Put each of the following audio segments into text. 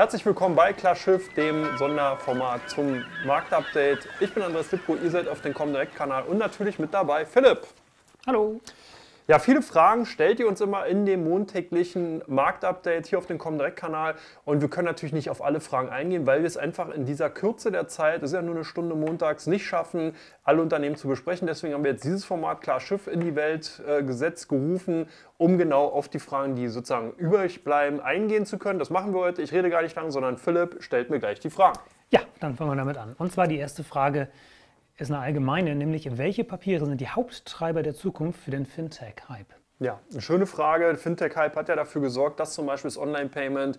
Herzlich willkommen bei Klar dem Sonderformat zum Marktupdate. Ich bin Andreas Lipko, ihr seid auf dem Comdirect-Kanal und natürlich mit dabei Philipp. Hallo. Ja, viele Fragen stellt ihr uns immer in dem montäglichen Marktupdate hier auf dem Comdirect-Kanal und wir können natürlich nicht auf alle Fragen eingehen, weil wir es einfach in dieser Kürze der Zeit, es ist ja nur eine Stunde montags, nicht schaffen, alle Unternehmen zu besprechen. Deswegen haben wir jetzt dieses Format Klar Schiff in die Welt äh, gesetzt, gerufen, um genau auf die Fragen, die sozusagen übrig bleiben, eingehen zu können. Das machen wir heute. Ich rede gar nicht lang, sondern Philipp stellt mir gleich die Fragen. Ja, dann fangen wir damit an. Und zwar die erste Frage ist eine allgemeine, nämlich welche Papiere sind die Haupttreiber der Zukunft für den Fintech-Hype? Ja, eine schöne Frage. Fintech-Hype hat ja dafür gesorgt, dass zum Beispiel das Online-Payment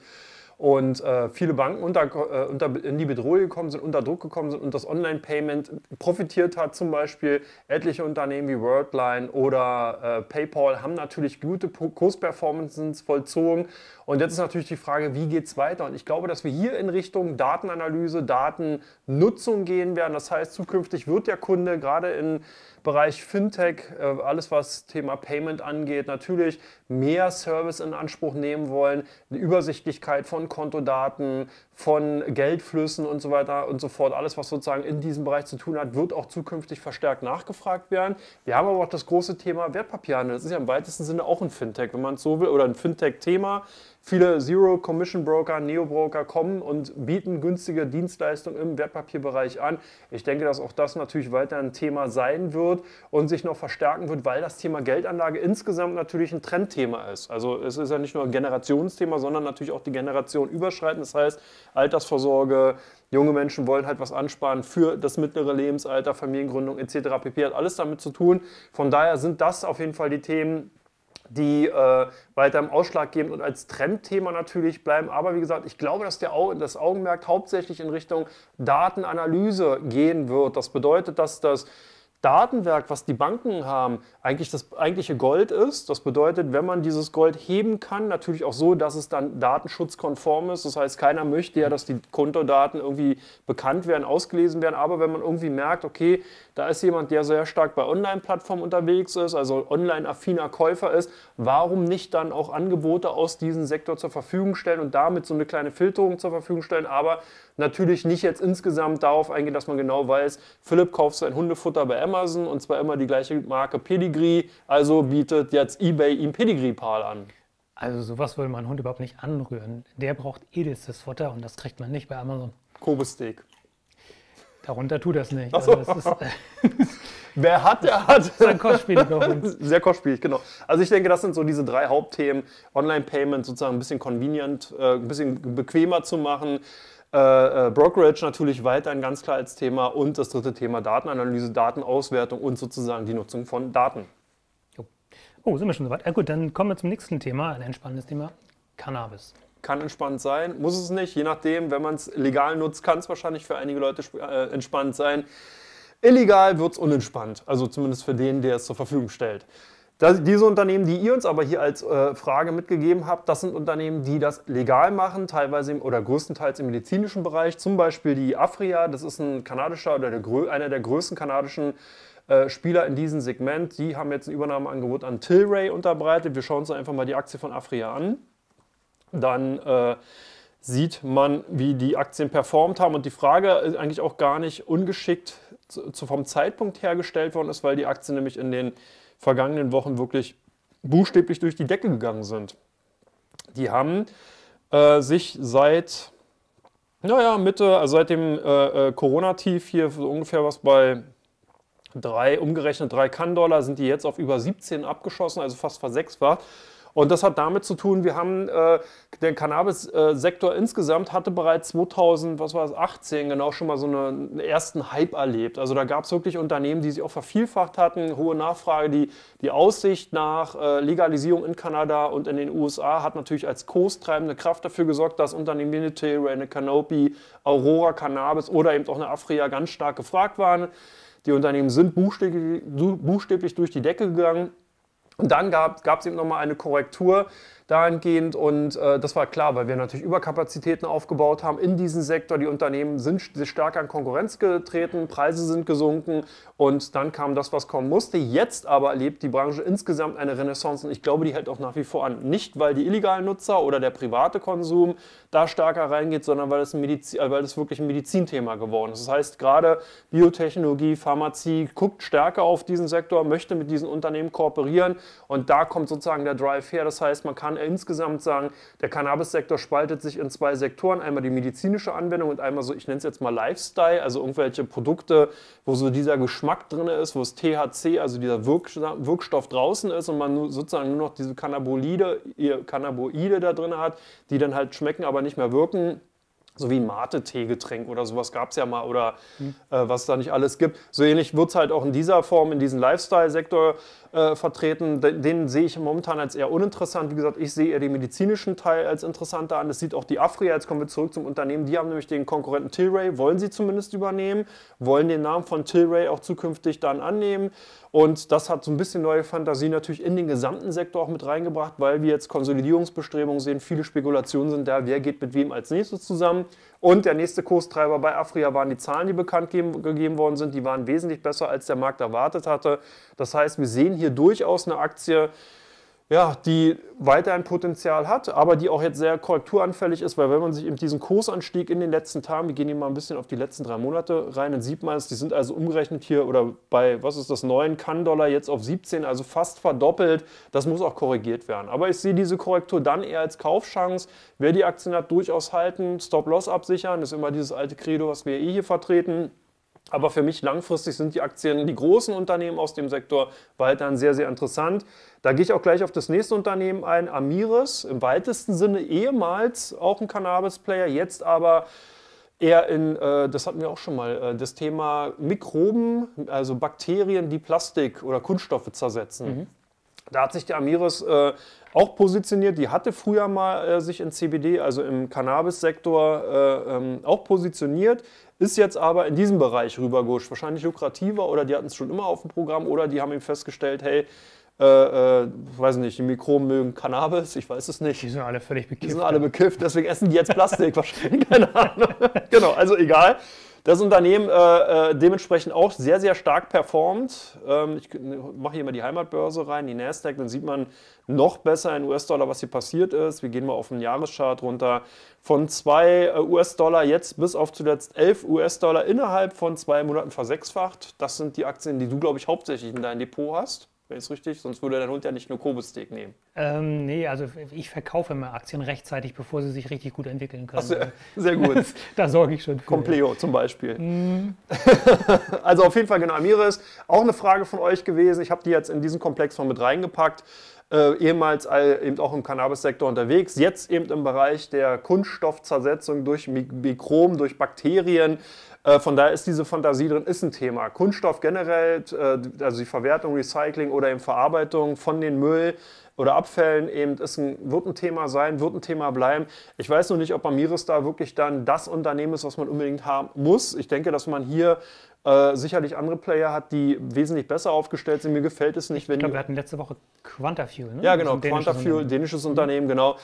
und äh, viele Banken unter, äh, unter, in die Bedrohung gekommen sind, unter Druck gekommen sind und das Online-Payment profitiert hat. Zum Beispiel etliche Unternehmen wie Worldline oder äh, PayPal haben natürlich gute Kursperformances vollzogen und jetzt ist natürlich die Frage, wie geht es weiter? Und ich glaube, dass wir hier in Richtung Datenanalyse, Datennutzung gehen werden. Das heißt, zukünftig wird der Kunde gerade im Bereich Fintech, äh, alles was Thema Payment angeht, natürlich mehr Service in Anspruch nehmen wollen, Die Übersichtlichkeit von Kontodaten, von Geldflüssen und so weiter und so fort. Alles, was sozusagen in diesem Bereich zu tun hat, wird auch zukünftig verstärkt nachgefragt werden. Wir haben aber auch das große Thema Wertpapierhandel. Das ist ja im weitesten Sinne auch ein Fintech, wenn man es so will, oder ein Fintech-Thema. Viele Zero-Commission-Broker, Neo-Broker kommen und bieten günstige Dienstleistungen im Wertpapierbereich an. Ich denke, dass auch das natürlich weiter ein Thema sein wird und sich noch verstärken wird, weil das Thema Geldanlage insgesamt natürlich ein Trendthema ist. Also es ist ja nicht nur ein Generationsthema, sondern natürlich auch die Generation überschreitend. Das heißt, Altersvorsorge, junge Menschen wollen halt was ansparen für das mittlere Lebensalter, Familiengründung etc. pp. hat alles damit zu tun. Von daher sind das auf jeden Fall die Themen, die äh, weiter im Ausschlag geben und als Trendthema natürlich bleiben. Aber wie gesagt, ich glaube, dass der Au das Augenmerk hauptsächlich in Richtung Datenanalyse gehen wird. Das bedeutet, dass das Datenwerk, was die Banken haben, eigentlich das eigentliche Gold ist. Das bedeutet, wenn man dieses Gold heben kann, natürlich auch so, dass es dann datenschutzkonform ist. Das heißt, keiner möchte ja, dass die Kontodaten irgendwie bekannt werden, ausgelesen werden. Aber wenn man irgendwie merkt, okay, da ist jemand, der sehr stark bei Online-Plattformen unterwegs ist, also online-affiner Käufer ist, warum nicht dann auch Angebote aus diesem Sektor zur Verfügung stellen und damit so eine kleine Filterung zur Verfügung stellen? Aber natürlich nicht jetzt insgesamt darauf eingehen, dass man genau weiß, Philipp kauft sein Hundefutter bei Amazon Amazon und zwar immer die gleiche Marke Pedigree. Also bietet jetzt eBay ihm Pedigree-Pal an. Also sowas würde mein Hund überhaupt nicht anrühren. Der braucht edelstes eh Futter und das kriegt man nicht bei Amazon. Kobe-Steak. Darunter tut das nicht. Also das ist, Wer hat, der hat. Das ist ein kostspieliger Hund. Sehr kostspielig, genau. Also ich denke, das sind so diese drei Hauptthemen. Online-Payment sozusagen ein bisschen convenient, äh, ein bisschen bequemer zu machen. Äh, äh, Brokerage natürlich weiterhin ganz klar als Thema und das dritte Thema Datenanalyse, Datenauswertung und sozusagen die Nutzung von Daten. Oh, sind wir schon soweit. Ja, ah, gut, dann kommen wir zum nächsten Thema, ein entspannendes Thema, Cannabis. Kann entspannt sein, muss es nicht, je nachdem, wenn man es legal nutzt, kann es wahrscheinlich für einige Leute äh, entspannt sein. Illegal wird es unentspannt, also zumindest für den, der es zur Verfügung stellt. Das, diese Unternehmen, die ihr uns aber hier als äh, Frage mitgegeben habt, das sind Unternehmen, die das legal machen, teilweise im, oder größtenteils im medizinischen Bereich. Zum Beispiel die Afria, das ist ein kanadischer oder der, einer der größten kanadischen äh, Spieler in diesem Segment. Die haben jetzt ein Übernahmeangebot an Tilray unterbreitet. Wir schauen uns einfach mal die Aktie von Afria an. Dann äh, sieht man, wie die Aktien performt haben. Und die Frage ist eigentlich auch gar nicht ungeschickt zu, zu vom Zeitpunkt hergestellt worden ist, weil die Aktie nämlich in den vergangenen Wochen wirklich buchstäblich durch die Decke gegangen sind. Die haben äh, sich seit, naja, Mitte, also seit dem äh, äh, Corona-Tief hier so ungefähr was bei drei, umgerechnet drei Kann-Dollar, sind die jetzt auf über 17 abgeschossen, also fast versechsfacht. Und das hat damit zu tun, wir haben äh, der Cannabis-Sektor insgesamt hatte bereits 2018 genau schon mal so einen ersten Hype erlebt. Also da gab es wirklich Unternehmen, die sich auch vervielfacht hatten, hohe Nachfrage, die, die Aussicht nach äh, Legalisierung in Kanada und in den USA hat natürlich als kurstreibende Kraft dafür gesorgt, dass Unternehmen wie eine eine Canopy, Aurora Cannabis oder eben auch eine Afria ganz stark gefragt waren. Die Unternehmen sind buchstäblich, buchstäblich durch die Decke gegangen. Und dann gab es eben nochmal eine Korrektur dahingehend und äh, das war klar, weil wir natürlich Überkapazitäten aufgebaut haben in diesem Sektor. Die Unternehmen sind stärker an Konkurrenz getreten, Preise sind gesunken und dann kam das, was kommen musste. Jetzt aber erlebt die Branche insgesamt eine Renaissance und ich glaube, die hält auch nach wie vor an. Nicht, weil die illegalen Nutzer oder der private Konsum da stärker reingeht, sondern weil es, Medizin, äh, weil es wirklich ein Medizinthema geworden ist. Das heißt, gerade Biotechnologie, Pharmazie guckt stärker auf diesen Sektor, möchte mit diesen Unternehmen kooperieren und da kommt sozusagen der Drive her. Das heißt, man kann äh, insgesamt sagen, der Cannabis-Sektor spaltet sich in zwei Sektoren, einmal die medizinische Anwendung und einmal so, ich nenne es jetzt mal Lifestyle, also irgendwelche Produkte, wo so dieser Geschmack drin ist, wo es THC, also dieser Wirkstoff draußen ist und man sozusagen nur noch diese Cannabinoide, Cannabinoide da drin hat, die dann halt schmecken, aber nicht mehr wirken so wie ein Mate-Teegetränk oder sowas gab es ja mal oder mhm. äh, was da nicht alles gibt. So ähnlich wird es halt auch in dieser Form, in diesem Lifestyle-Sektor äh, vertreten. Den, den sehe ich momentan als eher uninteressant. Wie gesagt, ich sehe eher den medizinischen Teil als interessanter an. Das sieht auch die Afri, jetzt kommen wir zurück zum Unternehmen, die haben nämlich den Konkurrenten Tilray, wollen sie zumindest übernehmen, wollen den Namen von Tilray auch zukünftig dann annehmen. Und das hat so ein bisschen neue Fantasie natürlich in den gesamten Sektor auch mit reingebracht, weil wir jetzt Konsolidierungsbestrebungen sehen. Viele Spekulationen sind da, wer geht mit wem als nächstes zusammen. Und der nächste Kurstreiber bei Afria waren die Zahlen, die bekannt gegeben worden sind. Die waren wesentlich besser, als der Markt erwartet hatte. Das heißt, wir sehen hier durchaus eine Aktie, ja, die weiter ein Potenzial hat, aber die auch jetzt sehr korrekturanfällig ist, weil wenn man sich eben diesen Kursanstieg in den letzten Tagen, wir gehen hier mal ein bisschen auf die letzten drei Monate rein, dann sieht man es, die sind also umgerechnet hier oder bei, was ist das, 9 Kann-Dollar jetzt auf 17, also fast verdoppelt. Das muss auch korrigiert werden. Aber ich sehe diese Korrektur dann eher als Kaufchance. Wer die Aktien hat, durchaus halten, Stop-Loss absichern, das ist immer dieses alte Credo, was wir eh hier vertreten. Aber für mich langfristig sind die Aktien, die großen Unternehmen aus dem Sektor weiterhin sehr, sehr interessant. Da gehe ich auch gleich auf das nächste Unternehmen ein, Amiris, im weitesten Sinne ehemals auch ein Cannabis-Player, jetzt aber eher in, äh, das hatten wir auch schon mal, äh, das Thema Mikroben, also Bakterien, die Plastik oder Kunststoffe zersetzen. Mhm. Da hat sich die Amiris äh, auch positioniert. Die hatte früher mal äh, sich in CBD, also im Cannabis-Sektor, äh, ähm, auch positioniert, ist jetzt aber in diesem Bereich rübergerutscht. Wahrscheinlich lukrativer oder die hatten es schon immer auf dem Programm oder die haben ihm festgestellt, hey, äh, äh, weiß nicht, die Mikroben mögen Cannabis, ich weiß es nicht. Die sind alle völlig bekifft. Die sind alle bekifft, deswegen essen die jetzt Plastik wahrscheinlich, keine Ahnung. genau, also egal das Unternehmen äh, äh, dementsprechend auch sehr, sehr stark performt. Ähm, ich mache hier mal die Heimatbörse rein, die Nasdaq, dann sieht man noch besser in US-Dollar, was hier passiert ist. Wir gehen mal auf den Jahreschart runter. Von 2 äh, US-Dollar jetzt bis auf zuletzt 11 US-Dollar innerhalb von zwei Monaten versechsfacht. Das sind die Aktien, die du, glaube ich, hauptsächlich in deinem Depot hast. Wäre richtig? Sonst würde dein Hund ja nicht nur kobus steak nehmen. Ähm, nee, also ich verkaufe immer Aktien rechtzeitig, bevor sie sich richtig gut entwickeln können. Ach, sehr, sehr gut. da sorge ich schon für. Compleo zum Beispiel. Mm. also auf jeden Fall genau. Amira ist auch eine Frage von euch gewesen. Ich habe die jetzt in diesen Komplex mal mit reingepackt. Äh, ehemals eben auch im Cannabis-Sektor unterwegs, jetzt eben im Bereich der Kunststoffzersetzung durch Mikroben, durch Bakterien. Äh, von daher ist diese Fantasie drin, ist ein Thema. Kunststoff generell, äh, also die Verwertung, Recycling oder eben Verarbeitung von den Müll oder Abfällen eben ist ein, wird ein Thema sein, wird ein Thema bleiben. Ich weiß noch nicht, ob Amiris da wirklich dann das Unternehmen ist, was man unbedingt haben muss. Ich denke, dass man hier äh, sicherlich andere Player hat, die wesentlich besser aufgestellt sind. Mir gefällt es nicht, wenn. Ich glaube, wir hatten letzte Woche Quantafuel, ne? Ja, genau, Quantafuel, dänisches mhm. Unternehmen, genau.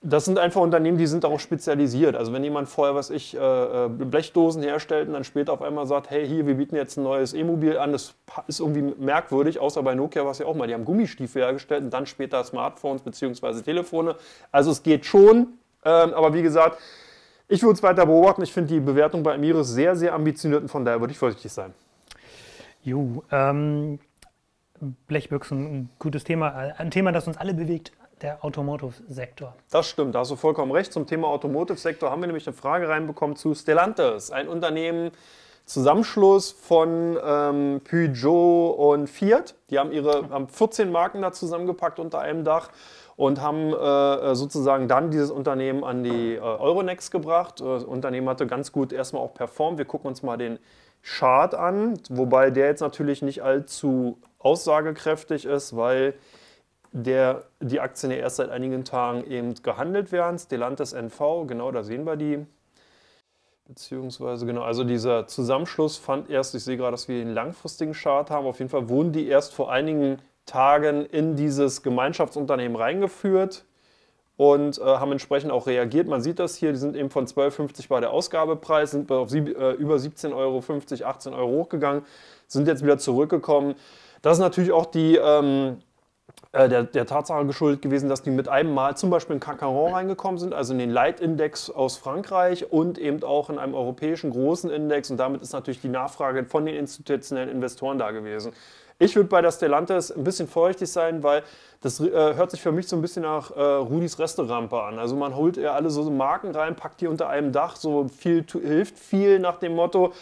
Das sind einfach Unternehmen, die sind darauf spezialisiert. Also wenn jemand vorher, was ich, äh, äh, Blechdosen herstellt und dann später auf einmal sagt, hey, hier, wir bieten jetzt ein neues E-Mobil an, das ist irgendwie merkwürdig, außer bei Nokia war es ja auch mal. Die haben Gummistiefel hergestellt und dann später Smartphones bzw. Telefone. Also es geht schon, ähm, aber wie gesagt, ich würde es weiter beobachten. Ich finde die Bewertung bei Amiris sehr, sehr ambitioniert und von daher würde ich vorsichtig sein. Jo, ähm, Blechbüchsen, ein gutes Thema, ein Thema, das uns alle bewegt, der Automotive-Sektor. Das stimmt, da hast du vollkommen recht. Zum Thema Automotive-Sektor haben wir nämlich eine Frage reinbekommen zu Stellantis, ein Unternehmen, Zusammenschluss von ähm, Peugeot und Fiat. Die haben ihre haben 14 Marken da zusammengepackt unter einem Dach und haben äh, sozusagen dann dieses Unternehmen an die äh, Euronext gebracht. Äh, das Unternehmen hatte ganz gut erstmal auch performt. Wir gucken uns mal den Chart an, wobei der jetzt natürlich nicht allzu aussagekräftig ist, weil der die Aktien ja erst seit einigen Tagen eben gehandelt werden. Stellantis NV, genau, da sehen wir die. Beziehungsweise, genau, also dieser Zusammenschluss fand erst, ich sehe gerade, dass wir den langfristigen Chart haben. Auf jeden Fall wurden die erst vor einigen Tagen in dieses Gemeinschaftsunternehmen reingeführt und äh, haben entsprechend auch reagiert. Man sieht das hier, die sind eben von 12,50 bei der Ausgabepreis, sind auf sieb, äh, über 17,50 Euro, 18 Euro hochgegangen, sind jetzt wieder zurückgekommen. Das ist natürlich auch die ähm, äh, der, der Tatsache geschuldet gewesen, dass die mit einem Mal zum Beispiel in Cacaron reingekommen sind, also in den Leitindex aus Frankreich und eben auch in einem europäischen großen Index. Und damit ist natürlich die Nachfrage von den institutionellen Investoren da gewesen. Ich würde bei der Stellantis ein bisschen feuchtig sein, weil das äh, hört sich für mich so ein bisschen nach äh, Rudis Resterampe an. Also man holt ja alle so Marken rein, packt die unter einem Dach, so viel hilft viel nach dem Motto.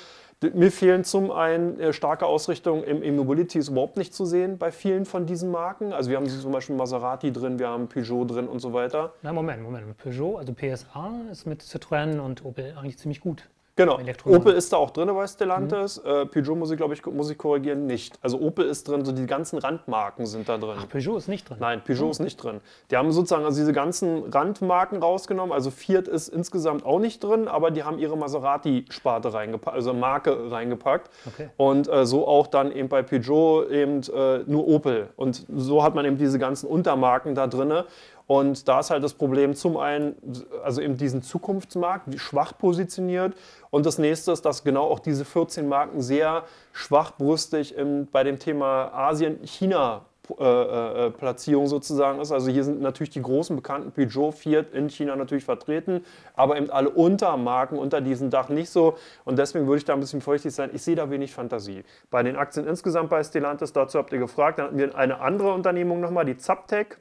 Mir fehlen zum einen äh, starke Ausrichtungen im E-Mobility ist überhaupt nicht zu sehen bei vielen von diesen Marken. Also wir haben zum Beispiel Maserati drin, wir haben Peugeot drin und so weiter. Na Moment, Moment. Peugeot, also PSA ist mit Citroën und Opel eigentlich ziemlich gut. Genau. Opel ist da auch drin bei Stellantis. Mhm. Äh, Peugeot muss ich, glaube ich, muss ich korrigieren, nicht. Also Opel ist drin, so die ganzen Randmarken sind da drin. Ach, Peugeot ist nicht drin. Nein, Peugeot mhm. ist nicht drin. Die haben sozusagen also diese ganzen Randmarken rausgenommen. Also Fiat ist insgesamt auch nicht drin, aber die haben ihre Maserati-Sparte reingepackt, also Marke reingepackt. Okay. Und äh, so auch dann eben bei Peugeot eben äh, nur Opel. Und so hat man eben diese ganzen Untermarken da drin. Und da ist halt das Problem zum einen, also eben diesen Zukunftsmarkt, schwach positioniert. Und das nächste ist, dass genau auch diese 14 Marken sehr schwachbrüstig im, bei dem Thema Asien, China äh, äh, äh, Platzierung sozusagen ist. Also hier sind natürlich die großen bekannten Peugeot, Fiat in China natürlich vertreten, aber eben alle Untermarken unter diesem Dach nicht so. Und deswegen würde ich da ein bisschen feuchtig sein. Ich sehe da wenig Fantasie. Bei den Aktien insgesamt bei Stellantis, dazu habt ihr gefragt, dann hatten wir eine andere Unternehmung nochmal, die Zaptec.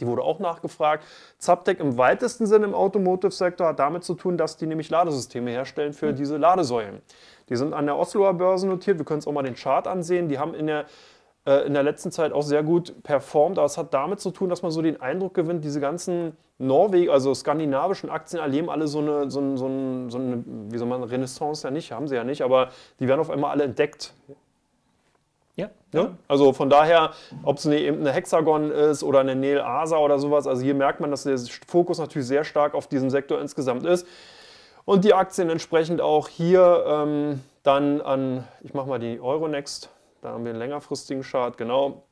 Die wurde auch nachgefragt. Zaptec im weitesten Sinn im Automotive-Sektor hat damit zu tun, dass die nämlich Ladesysteme herstellen für mhm. diese Ladesäulen. Die sind an der Osloer Börse notiert. Wir können uns auch mal den Chart ansehen. Die haben in der äh, in der letzten Zeit auch sehr gut performt. Aber es hat damit zu tun, dass man so den Eindruck gewinnt, diese ganzen Norwegen, also skandinavischen Aktien erleben alle so eine, so, eine, so eine, wie soll man, Renaissance ja nicht, haben sie ja nicht, aber die werden auf einmal alle entdeckt. Ja. Ne? ja. Also von daher, ob es eine, eine Hexagon ist oder eine Nel Asa oder sowas, also hier merkt man, dass der Fokus natürlich sehr stark auf diesem Sektor insgesamt ist. Und die Aktien entsprechend auch hier ähm, dann an, ich mache mal die Euronext, da haben wir einen längerfristigen Chart, genau.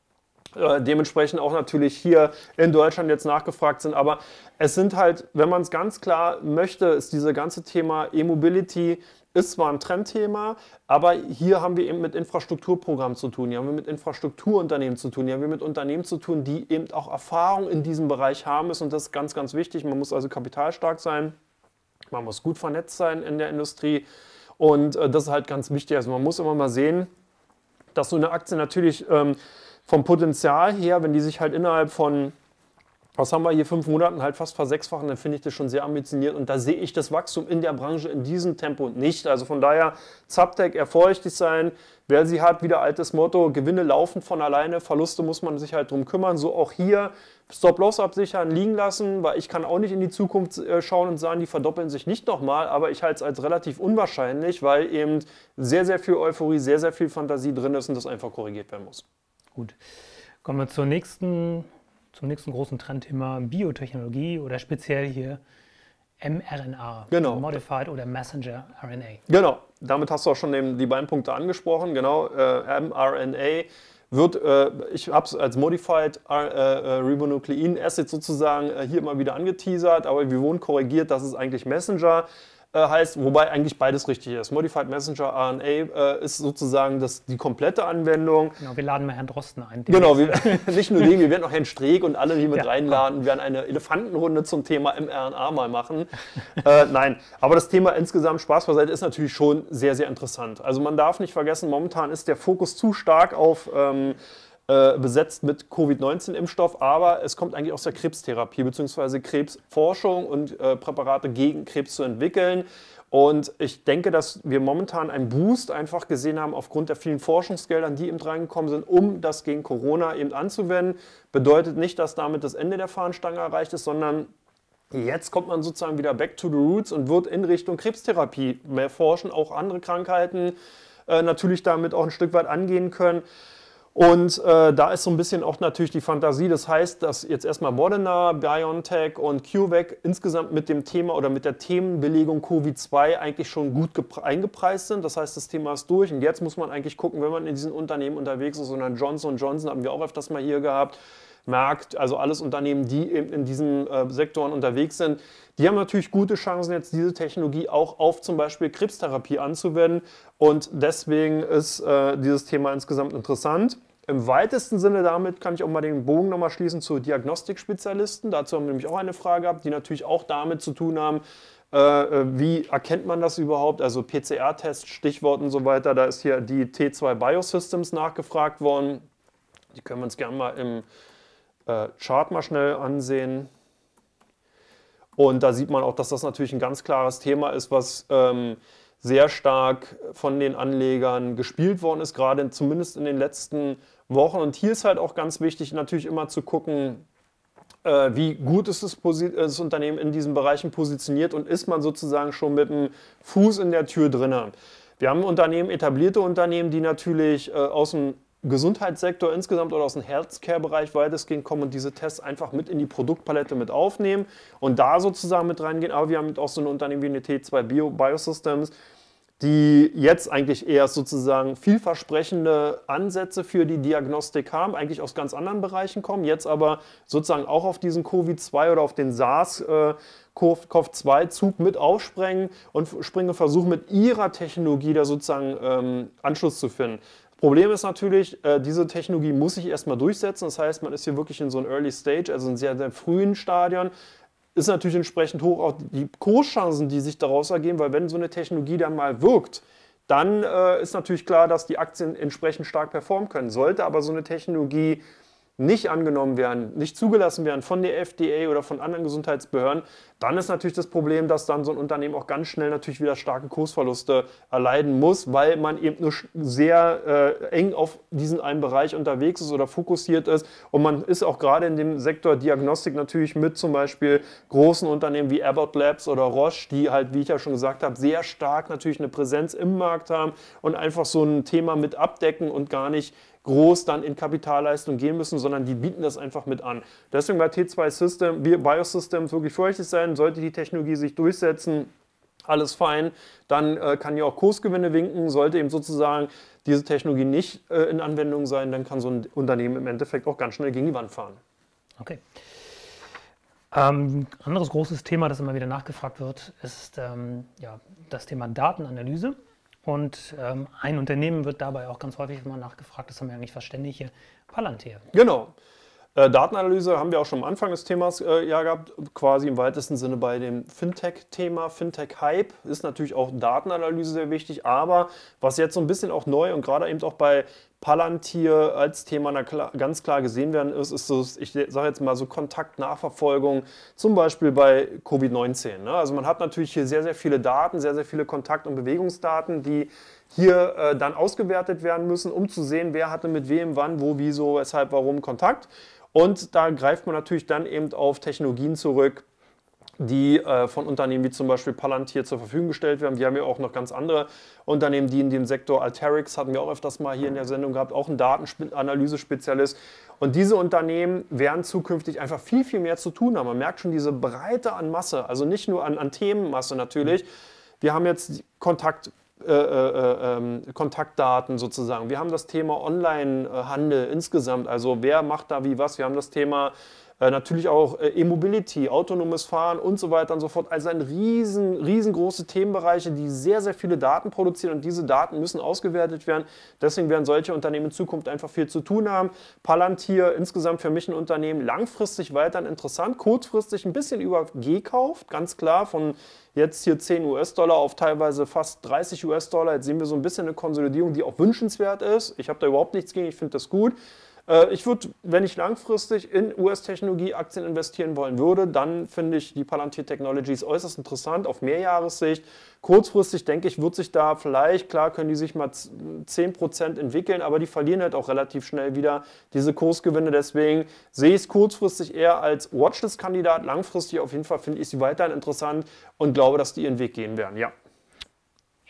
Äh, dementsprechend auch natürlich hier in Deutschland jetzt nachgefragt sind. Aber es sind halt, wenn man es ganz klar möchte, ist dieses ganze Thema E-Mobility ist zwar ein Trendthema, aber hier haben wir eben mit Infrastrukturprogrammen zu tun, hier haben wir mit Infrastrukturunternehmen zu tun, hier haben wir mit Unternehmen zu tun, die eben auch Erfahrung in diesem Bereich haben müssen und das ist ganz, ganz wichtig. Man muss also kapitalstark sein, man muss gut vernetzt sein in der Industrie und äh, das ist halt ganz wichtig. Also man muss immer mal sehen, dass so eine Aktie natürlich ähm, vom Potenzial her, wenn die sich halt innerhalb von was haben wir hier fünf Monaten halt fast versechsfachen, dann finde ich das schon sehr ambitioniert und da sehe ich das Wachstum in der Branche in diesem Tempo nicht. Also von daher, Zaptec erfreulich sein, wer sie hat, wieder altes Motto, Gewinne laufen von alleine, Verluste muss man sich halt drum kümmern. So auch hier Stop-Loss absichern, liegen lassen, weil ich kann auch nicht in die Zukunft äh, schauen und sagen, die verdoppeln sich nicht nochmal, aber ich halte es als relativ unwahrscheinlich, weil eben sehr, sehr viel Euphorie, sehr, sehr viel Fantasie drin ist und das einfach korrigiert werden muss. Gut. Kommen wir zur nächsten zum nächsten großen Trendthema Biotechnologie oder speziell hier mRNA, genau. Also Modified oder Messenger RNA. Genau, damit hast du auch schon den, die beiden Punkte angesprochen. Genau, äh, mRNA wird, äh, ich habe es als Modified R äh, äh Ribonuclein Acid sozusagen äh, hier immer wieder angeteasert, aber wir wurden korrigiert, das ist eigentlich Messenger. Äh, heißt, wobei eigentlich beides richtig ist. Modified Messenger RNA äh, ist sozusagen das, die komplette Anwendung. Genau, wir laden mal Herrn Drosten ein. Genau, wir, nicht nur den, wir werden auch Herrn Streeck und alle hier mit ja, reinladen. Wir werden eine Elefantenrunde zum Thema mRNA mal machen. äh, nein, aber das Thema insgesamt Spaß beiseite ist natürlich schon sehr, sehr interessant. Also man darf nicht vergessen, momentan ist der Fokus zu stark auf ähm, äh, besetzt mit Covid-19-Impfstoff, aber es kommt eigentlich aus der Krebstherapie bzw. Krebsforschung und äh, Präparate gegen Krebs zu entwickeln. Und ich denke, dass wir momentan einen Boost einfach gesehen haben aufgrund der vielen Forschungsgelder, die eben reingekommen sind, um das gegen Corona eben anzuwenden. Bedeutet nicht, dass damit das Ende der Fahnenstange erreicht ist, sondern Jetzt kommt man sozusagen wieder back to the roots und wird in Richtung Krebstherapie mehr forschen, auch andere Krankheiten äh, natürlich damit auch ein Stück weit angehen können. Und äh, da ist so ein bisschen auch natürlich die Fantasie. Das heißt, dass jetzt erstmal Moderna, BioNTech und CureVac insgesamt mit dem Thema oder mit der Themenbelegung Covid-2 eigentlich schon gut eingepreist sind. Das heißt, das Thema ist durch. Und jetzt muss man eigentlich gucken, wenn man in diesen Unternehmen unterwegs ist, sondern Johnson Johnson haben wir auch öfters mal hier gehabt Markt, also alles Unternehmen, die eben in diesen äh, Sektoren unterwegs sind, die haben natürlich gute Chancen, jetzt diese Technologie auch auf zum Beispiel Krebstherapie anzuwenden. Und deswegen ist äh, dieses Thema insgesamt interessant. Im weitesten Sinne damit kann ich auch mal den Bogen nochmal schließen zu Diagnostikspezialisten. Dazu haben wir nämlich auch eine Frage gehabt, die natürlich auch damit zu tun haben, äh, äh, wie erkennt man das überhaupt? Also PCR-Tests, Stichwort und so weiter. Da ist hier die T2 Biosystems nachgefragt worden. Die können wir uns gerne mal im äh, Chart mal schnell ansehen. Und da sieht man auch, dass das natürlich ein ganz klares Thema ist, was ähm, sehr stark von den Anlegern gespielt worden ist, gerade zumindest in den letzten Wochen. Und hier ist halt auch ganz wichtig, natürlich immer zu gucken, äh, wie gut ist das, äh, das, Unternehmen in diesen Bereichen positioniert und ist man sozusagen schon mit dem Fuß in der Tür drinnen. Wir haben Unternehmen, etablierte Unternehmen, die natürlich äh, aus dem Gesundheitssektor insgesamt oder aus dem Healthcare-Bereich weitestgehend kommen und diese Tests einfach mit in die Produktpalette mit aufnehmen und da sozusagen mit reingehen. Aber wir haben auch so ein Unternehmen wie eine T2 Bio, Biosystems, die jetzt eigentlich eher sozusagen vielversprechende Ansätze für die Diagnostik haben, eigentlich aus ganz anderen Bereichen kommen, jetzt aber sozusagen auch auf diesen Covid-2 oder auf den SARS-CoV-2-Zug äh, mit aufsprengen und springen versuchen mit ihrer Technologie da sozusagen ähm, Anschluss zu finden. Problem ist natürlich, äh, diese Technologie muss sich erstmal durchsetzen. Das heißt, man ist hier wirklich in so einem Early Stage, also in sehr, sehr frühen Stadien. Ist natürlich entsprechend hoch auch die Kurschancen, die sich daraus ergeben, weil wenn so eine Technologie dann mal wirkt, dann äh, ist natürlich klar, dass die Aktien entsprechend stark performen können. Sollte aber so eine Technologie nicht angenommen werden, nicht zugelassen werden von der FDA oder von anderen Gesundheitsbehörden, dann ist natürlich das Problem, dass dann so ein Unternehmen auch ganz schnell natürlich wieder starke Kursverluste erleiden muss, weil man eben nur sehr äh, eng auf diesen einen Bereich unterwegs ist oder fokussiert ist. Und man ist auch gerade in dem Sektor Diagnostik natürlich mit zum Beispiel großen Unternehmen wie Abbott Labs oder Roche, die halt, wie ich ja schon gesagt habe, sehr stark natürlich eine Präsenz im Markt haben und einfach so ein Thema mit abdecken und gar nicht groß dann in Kapitalleistung gehen müssen, sondern die bieten das einfach mit an. Deswegen bei T2 System, wir Biosystems wirklich furchtig sein sein. Sollte die Technologie sich durchsetzen, alles fein, dann äh, kann ja auch Kursgewinne winken. Sollte eben sozusagen diese Technologie nicht äh, in Anwendung sein, dann kann so ein Unternehmen im Endeffekt auch ganz schnell gegen die Wand fahren. Okay. Ähm, anderes großes Thema, das immer wieder nachgefragt wird, ist ähm, ja, das Thema Datenanalyse. Und ähm, ein Unternehmen wird dabei auch ganz häufig immer nachgefragt, das haben wir eigentlich verständige Palantir. Genau. Äh, Datenanalyse haben wir auch schon am Anfang des Themas äh, ja gehabt, quasi im weitesten Sinne bei dem Fintech-Thema, Fintech-Hype ist natürlich auch Datenanalyse sehr wichtig, aber was jetzt so ein bisschen auch neu und gerade eben auch bei Palantir als Thema ganz klar gesehen werden ist, ist so, ich sage jetzt mal so Kontaktnachverfolgung, zum Beispiel bei Covid-19. Ne? Also man hat natürlich hier sehr, sehr viele Daten, sehr, sehr viele Kontakt- und Bewegungsdaten, die hier äh, dann ausgewertet werden müssen, um zu sehen, wer hatte mit wem, wann, wo, wieso, weshalb, warum Kontakt. Und da greift man natürlich dann eben auf Technologien zurück, die äh, von Unternehmen wie zum Beispiel Palantir zur Verfügung gestellt werden. Wir haben ja auch noch ganz andere Unternehmen, die in dem Sektor Alterix hatten wir auch öfters mal hier in der Sendung gehabt, auch ein Datenanalyse-Spezialist. Und diese Unternehmen werden zukünftig einfach viel, viel mehr zu tun haben. Man merkt schon diese Breite an Masse, also nicht nur an, an Themenmasse natürlich. Wir haben jetzt Kontakt äh, äh, äh, ähm, Kontaktdaten sozusagen. Wir haben das Thema Onlinehandel insgesamt, also wer macht da wie was. Wir haben das Thema äh, natürlich auch äh, E-Mobility, autonomes Fahren und so weiter und so fort. Also ein riesen, riesengroße Themenbereiche, die sehr, sehr viele Daten produzieren und diese Daten müssen ausgewertet werden. Deswegen werden solche Unternehmen in Zukunft einfach viel zu tun haben. Palantir insgesamt für mich ein Unternehmen langfristig weiterhin interessant, kurzfristig ein bisschen übergekauft, ganz klar von jetzt hier 10 US-Dollar auf teilweise fast 30 US-Dollar. Jetzt sehen wir so ein bisschen eine Konsolidierung, die auch wünschenswert ist. Ich habe da überhaupt nichts gegen, ich finde das gut. Äh, ich würde, wenn ich langfristig in US-Technologieaktien investieren wollen würde, dann finde ich die Palantir Technologies äußerst interessant auf Mehrjahressicht. Kurzfristig denke ich, wird sich da vielleicht, klar können die sich mal 10% entwickeln, aber die verlieren halt auch relativ schnell wieder diese Kursgewinne. Deswegen sehe ich es kurzfristig eher als Watchlist-Kandidat. Langfristig auf jeden Fall finde ich sie weiterhin interessant und glaube, dass die ihren Weg gehen werden. Ja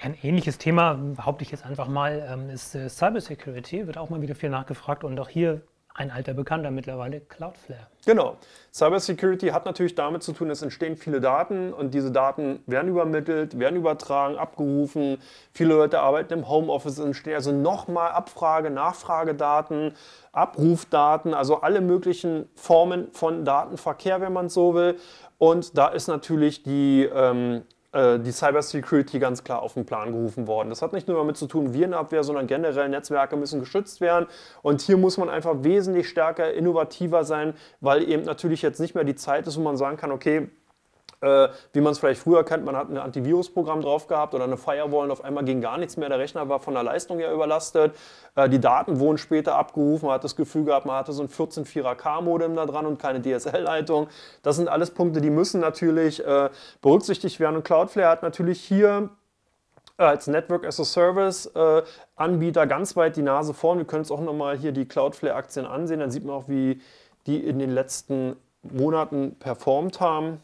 ein ähnliches Thema, behaupte ich jetzt einfach mal, ähm, ist äh, Cybersecurity, wird auch mal wieder viel nachgefragt und auch hier ein alter Bekannter mittlerweile, Cloudflare. Genau. Cybersecurity hat natürlich damit zu tun, es entstehen viele Daten und diese Daten werden übermittelt, werden übertragen, abgerufen. Viele Leute arbeiten im Homeoffice, entstehen also nochmal Abfrage, Nachfragedaten, Abrufdaten, also alle möglichen Formen von Datenverkehr, wenn man so will. Und da ist natürlich die ähm, äh, die Cybersecurity ganz klar auf den Plan gerufen worden. Das hat nicht nur damit zu tun, Virenabwehr, sondern generell Netzwerke müssen geschützt werden. Und hier muss man einfach wesentlich stärker innovativer sein, weil eben natürlich jetzt nicht mehr die Zeit ist, wo man sagen kann, okay, äh, wie man es vielleicht früher kennt, man hat ein Antivirusprogramm drauf gehabt oder eine Firewall und auf einmal ging gar nichts mehr. Der Rechner war von der Leistung her überlastet. Äh, die Daten wurden später abgerufen, man hat das Gefühl gehabt, man hatte so ein 14.4K-Modem da dran und keine DSL-Leitung. Das sind alles Punkte, die müssen natürlich äh, berücksichtigt werden. Und Cloudflare hat natürlich hier äh, als Network as a Service äh, Anbieter ganz weit die Nase vorn. Wir können uns auch nochmal hier die Cloudflare-Aktien ansehen. Dann sieht man auch, wie die in den letzten Monaten performt haben.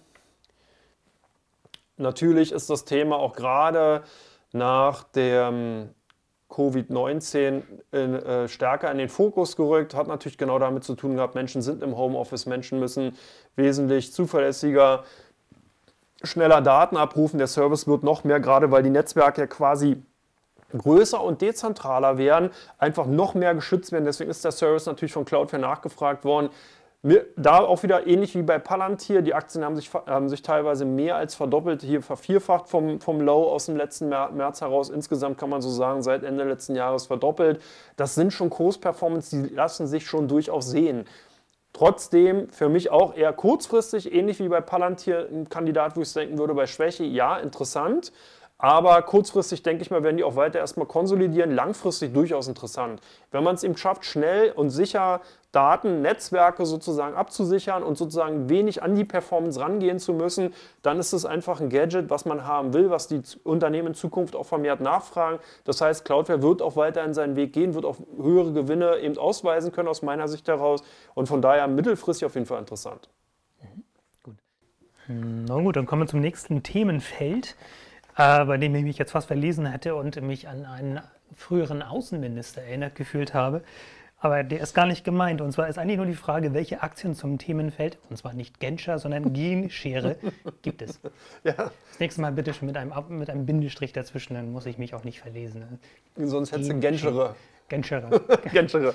Natürlich ist das Thema auch gerade nach dem Covid-19 äh, stärker in den Fokus gerückt, hat natürlich genau damit zu tun gehabt, Menschen sind im Homeoffice, Menschen müssen wesentlich zuverlässiger, schneller Daten abrufen, der Service wird noch mehr, gerade weil die Netzwerke ja quasi größer und dezentraler werden, einfach noch mehr geschützt werden. Deswegen ist der Service natürlich von Cloudflare nachgefragt worden. Da auch wieder ähnlich wie bei Palantir, die Aktien haben sich, haben sich teilweise mehr als verdoppelt, hier vervierfacht vom, vom Low aus dem letzten März heraus. Insgesamt kann man so sagen, seit Ende letzten Jahres verdoppelt. Das sind schon Kursperformance, die lassen sich schon durchaus sehen. Trotzdem für mich auch eher kurzfristig, ähnlich wie bei Palantir, ein Kandidat, wo ich denken würde, bei Schwäche, ja, interessant. Aber kurzfristig denke ich mal, werden die auch weiter erstmal konsolidieren. Langfristig durchaus interessant. Wenn man es eben schafft, schnell und sicher Daten, Netzwerke sozusagen abzusichern und sozusagen wenig an die Performance rangehen zu müssen, dann ist es einfach ein Gadget, was man haben will, was die Unternehmen in Zukunft auch vermehrt nachfragen. Das heißt, Cloudflare wird auch weiter in seinen Weg gehen, wird auch höhere Gewinne eben ausweisen können aus meiner Sicht heraus. Und von daher mittelfristig auf jeden Fall interessant. Mhm. Hm, na gut, dann kommen wir zum nächsten Themenfeld äh, bei dem ich mich jetzt fast verlesen hätte und mich an einen früheren Außenminister erinnert gefühlt habe. Aber der ist gar nicht gemeint. Und zwar ist eigentlich nur die Frage, welche Aktien zum Themenfeld, und zwar nicht Genscher, sondern Genschere, gibt es. Ja. Das nächste Mal bitte schon mit einem, mit einem Bindestrich dazwischen, dann muss ich mich auch nicht verlesen. Sonst hättest du Genschere. Genscherer. Genscherer.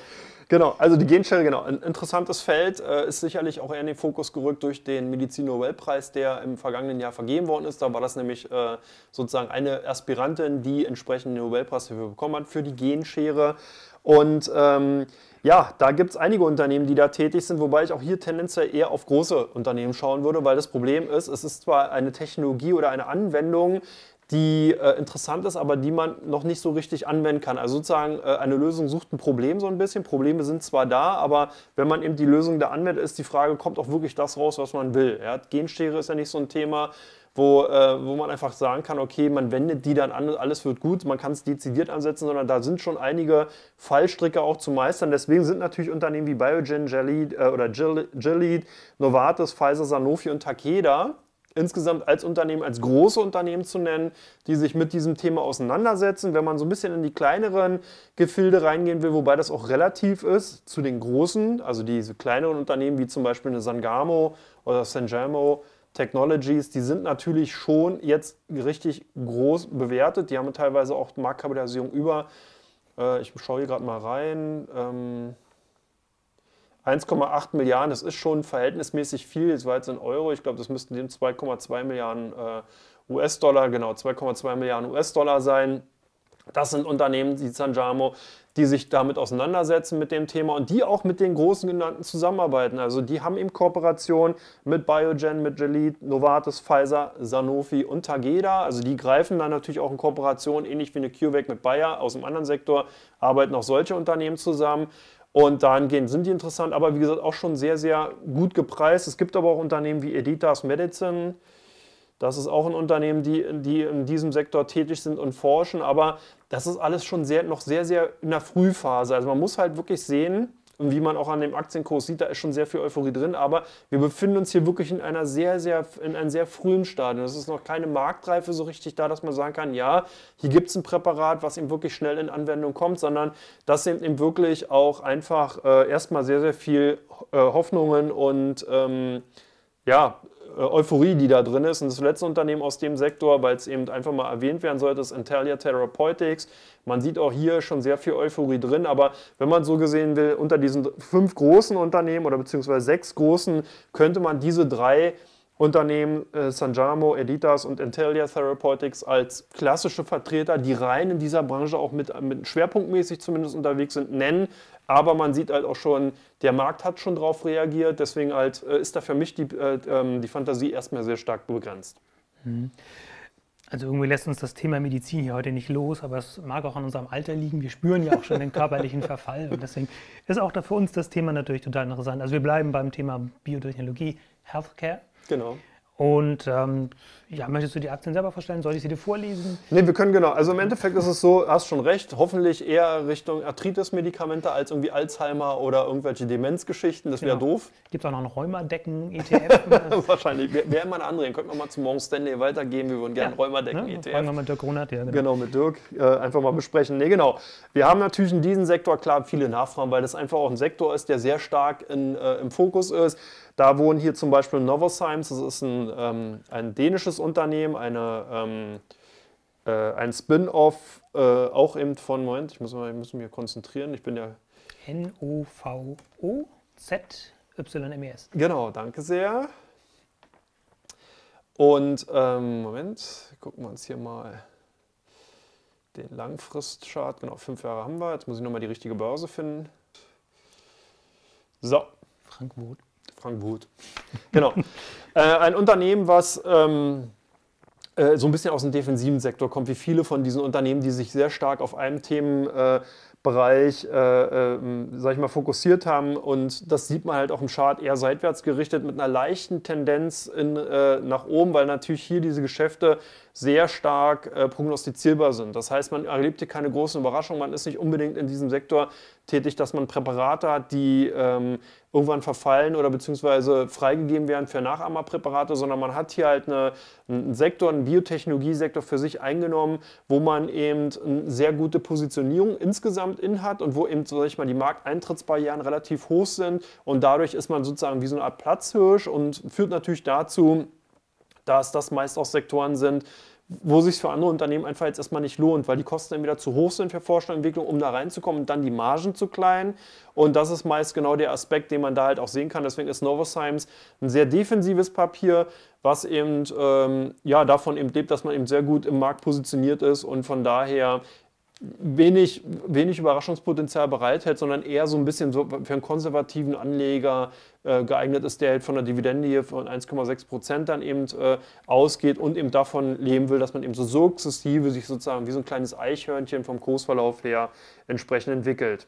Genau, also die Genschere, genau. Ein interessantes Feld äh, ist sicherlich auch eher in den Fokus gerückt durch den Medizin-Nobelpreis, der im vergangenen Jahr vergeben worden ist. Da war das nämlich äh, sozusagen eine Aspirantin, die entsprechend den Nobelpreis dafür bekommen hat für die Genschere. Und ähm, ja, da gibt es einige Unternehmen, die da tätig sind, wobei ich auch hier tendenziell eher auf große Unternehmen schauen würde, weil das Problem ist, es ist zwar eine Technologie oder eine Anwendung, die äh, interessant ist, aber die man noch nicht so richtig anwenden kann. Also sozusagen äh, eine Lösung sucht ein Problem so ein bisschen. Probleme sind zwar da, aber wenn man eben die Lösung da anwendet, ist die Frage, kommt auch wirklich das raus, was man will. Ja? Genschere ist ja nicht so ein Thema wo, äh, wo man einfach sagen kann, okay, man wendet die dann an alles wird gut, man kann es dezidiert ansetzen, sondern da sind schon einige Fallstricke auch zu meistern. Deswegen sind natürlich Unternehmen wie Biogen, Gilead äh, oder Gilead, Novartis, Pfizer, Sanofi und Takeda insgesamt als Unternehmen, als große Unternehmen zu nennen, die sich mit diesem Thema auseinandersetzen. Wenn man so ein bisschen in die kleineren Gefilde reingehen will, wobei das auch relativ ist zu den großen, also diese kleineren Unternehmen wie zum Beispiel eine Sangamo oder Sangamo, Technologies, die sind natürlich schon jetzt richtig groß bewertet. Die haben teilweise auch Marktkapitalisierung über, äh, ich schaue hier gerade mal rein, ähm, 1,8 Milliarden, das ist schon verhältnismäßig viel, jetzt war jetzt in Euro, ich glaube, das müssten dem 2,2 Milliarden äh, US-Dollar, genau, 2,2 Milliarden US-Dollar sein. Das sind Unternehmen, die Sanjamo, die sich damit auseinandersetzen mit dem Thema und die auch mit den großen genannten zusammenarbeiten. Also die haben eben Kooperationen mit Biogen, mit Gilead, Novartis, Pfizer, Sanofi und Tageda. Also die greifen dann natürlich auch in Kooperation, ähnlich wie eine CureVac mit Bayer aus dem anderen Sektor, arbeiten auch solche Unternehmen zusammen. Und dahingehend sind die interessant, aber wie gesagt auch schon sehr, sehr gut gepreist. Es gibt aber auch Unternehmen wie Editas Medicine, das ist auch ein Unternehmen, die, die in diesem Sektor tätig sind und forschen, aber das ist alles schon sehr, noch sehr, sehr in der Frühphase. Also man muss halt wirklich sehen, und wie man auch an dem Aktienkurs sieht, da ist schon sehr viel Euphorie drin, aber wir befinden uns hier wirklich in einer sehr, sehr, in einem sehr frühen Stadium. Es ist noch keine Marktreife so richtig da, dass man sagen kann, ja, hier gibt es ein Präparat, was eben wirklich schnell in Anwendung kommt, sondern das sind eben wirklich auch einfach äh, erstmal sehr, sehr viel äh, Hoffnungen und ähm, ja, äh, Euphorie, die da drin ist. Und das letzte Unternehmen aus dem Sektor, weil es eben einfach mal erwähnt werden sollte, ist Intellia Therapeutics. Man sieht auch hier schon sehr viel Euphorie drin, aber wenn man so gesehen will, unter diesen fünf großen Unternehmen oder beziehungsweise sechs großen könnte man diese drei Unternehmen äh, Sanjamo, Editas und Intellia Therapeutics als klassische Vertreter, die rein in dieser Branche auch mit, mit schwerpunktmäßig zumindest unterwegs sind, nennen. Aber man sieht halt auch schon, der Markt hat schon darauf reagiert. Deswegen halt, äh, ist da für mich die, äh, ähm, die Fantasie erstmal sehr stark begrenzt. Mhm. Also irgendwie lässt uns das Thema Medizin hier heute nicht los, aber es mag auch an unserem Alter liegen. Wir spüren ja auch schon den körperlichen Verfall und deswegen ist auch da für uns das Thema natürlich total interessant. Also wir bleiben beim Thema Biotechnologie, Healthcare Genau. Und ähm, ja, möchtest du die Aktien selber vorstellen? Soll ich sie dir vorlesen? Nee, wir können genau. Also im Endeffekt ist es so, hast schon recht, hoffentlich eher Richtung Arthritis-Medikamente als irgendwie Alzheimer oder irgendwelche Demenzgeschichten. Das wäre genau. doof. Gibt es auch noch einen Rheumadecken-ETF? Wahrscheinlich. Wäre immer eine Anregung. Könnten wir mal zu Morgen Stanley weitergehen. Wir würden gerne ja, Rheumadecken-ETF. Ne? Wir e mit Dirk Runert, ja, genau. genau, mit Dirk äh, einfach mal besprechen. Nee, genau. Wir haben natürlich in diesem Sektor klar viele Nachfragen, weil das einfach auch ein Sektor ist, der sehr stark in, äh, im Fokus ist da wohnen hier zum Beispiel Novozymes, das ist ein, ähm, ein dänisches Unternehmen, eine, ähm, äh, ein Spin-off, äh, auch eben von, Moment, ich muss, mal, ich muss mich konzentrieren, ich bin ja... N-O-V-O-Z-Y-M-E-S. Genau, danke sehr. Und, ähm, Moment, gucken wir uns hier mal den Langfristchart, genau, fünf Jahre haben wir. Jetzt muss ich nochmal die richtige Börse finden. So. Frankfurt. Wolfgang Wuth. Genau. äh, ein Unternehmen, was ähm, äh, so ein bisschen aus dem defensiven Sektor kommt, wie viele von diesen Unternehmen, die sich sehr stark auf einem Themenbereich, äh, äh, sag ich mal, fokussiert haben. Und das sieht man halt auch im Chart eher seitwärts gerichtet mit einer leichten Tendenz in, äh, nach oben, weil natürlich hier diese Geschäfte sehr stark äh, prognostizierbar sind. Das heißt, man erlebt hier keine großen Überraschungen, man ist nicht unbedingt in diesem Sektor tätig, dass man Präparate hat, die ähm, irgendwann verfallen oder beziehungsweise freigegeben werden für Nachahmerpräparate, sondern man hat hier halt eine, einen Sektor, einen Biotechnologiesektor für sich eingenommen, wo man eben eine sehr gute Positionierung insgesamt in hat und wo eben, sag ich mal, die Markteintrittsbarrieren relativ hoch sind und dadurch ist man sozusagen wie so eine Art Platzhirsch und führt natürlich dazu, da es das meist auch Sektoren sind, wo sich für andere Unternehmen einfach jetzt erstmal nicht lohnt, weil die Kosten entweder zu hoch sind für Forschung und Entwicklung, um da reinzukommen und dann die Margen zu klein. Und das ist meist genau der Aspekt, den man da halt auch sehen kann. Deswegen ist Novozymes ein sehr defensives Papier, was eben ähm, ja, davon eben lebt, dass man eben sehr gut im Markt positioniert ist und von daher wenig, wenig Überraschungspotenzial bereithält, sondern eher so ein bisschen so für einen konservativen Anleger äh, geeignet ist, der halt von der Dividende hier von 1,6 Prozent dann eben äh, ausgeht und eben davon leben will, dass man eben so sukzessive sich sozusagen wie so ein kleines Eichhörnchen vom Kursverlauf her entsprechend entwickelt.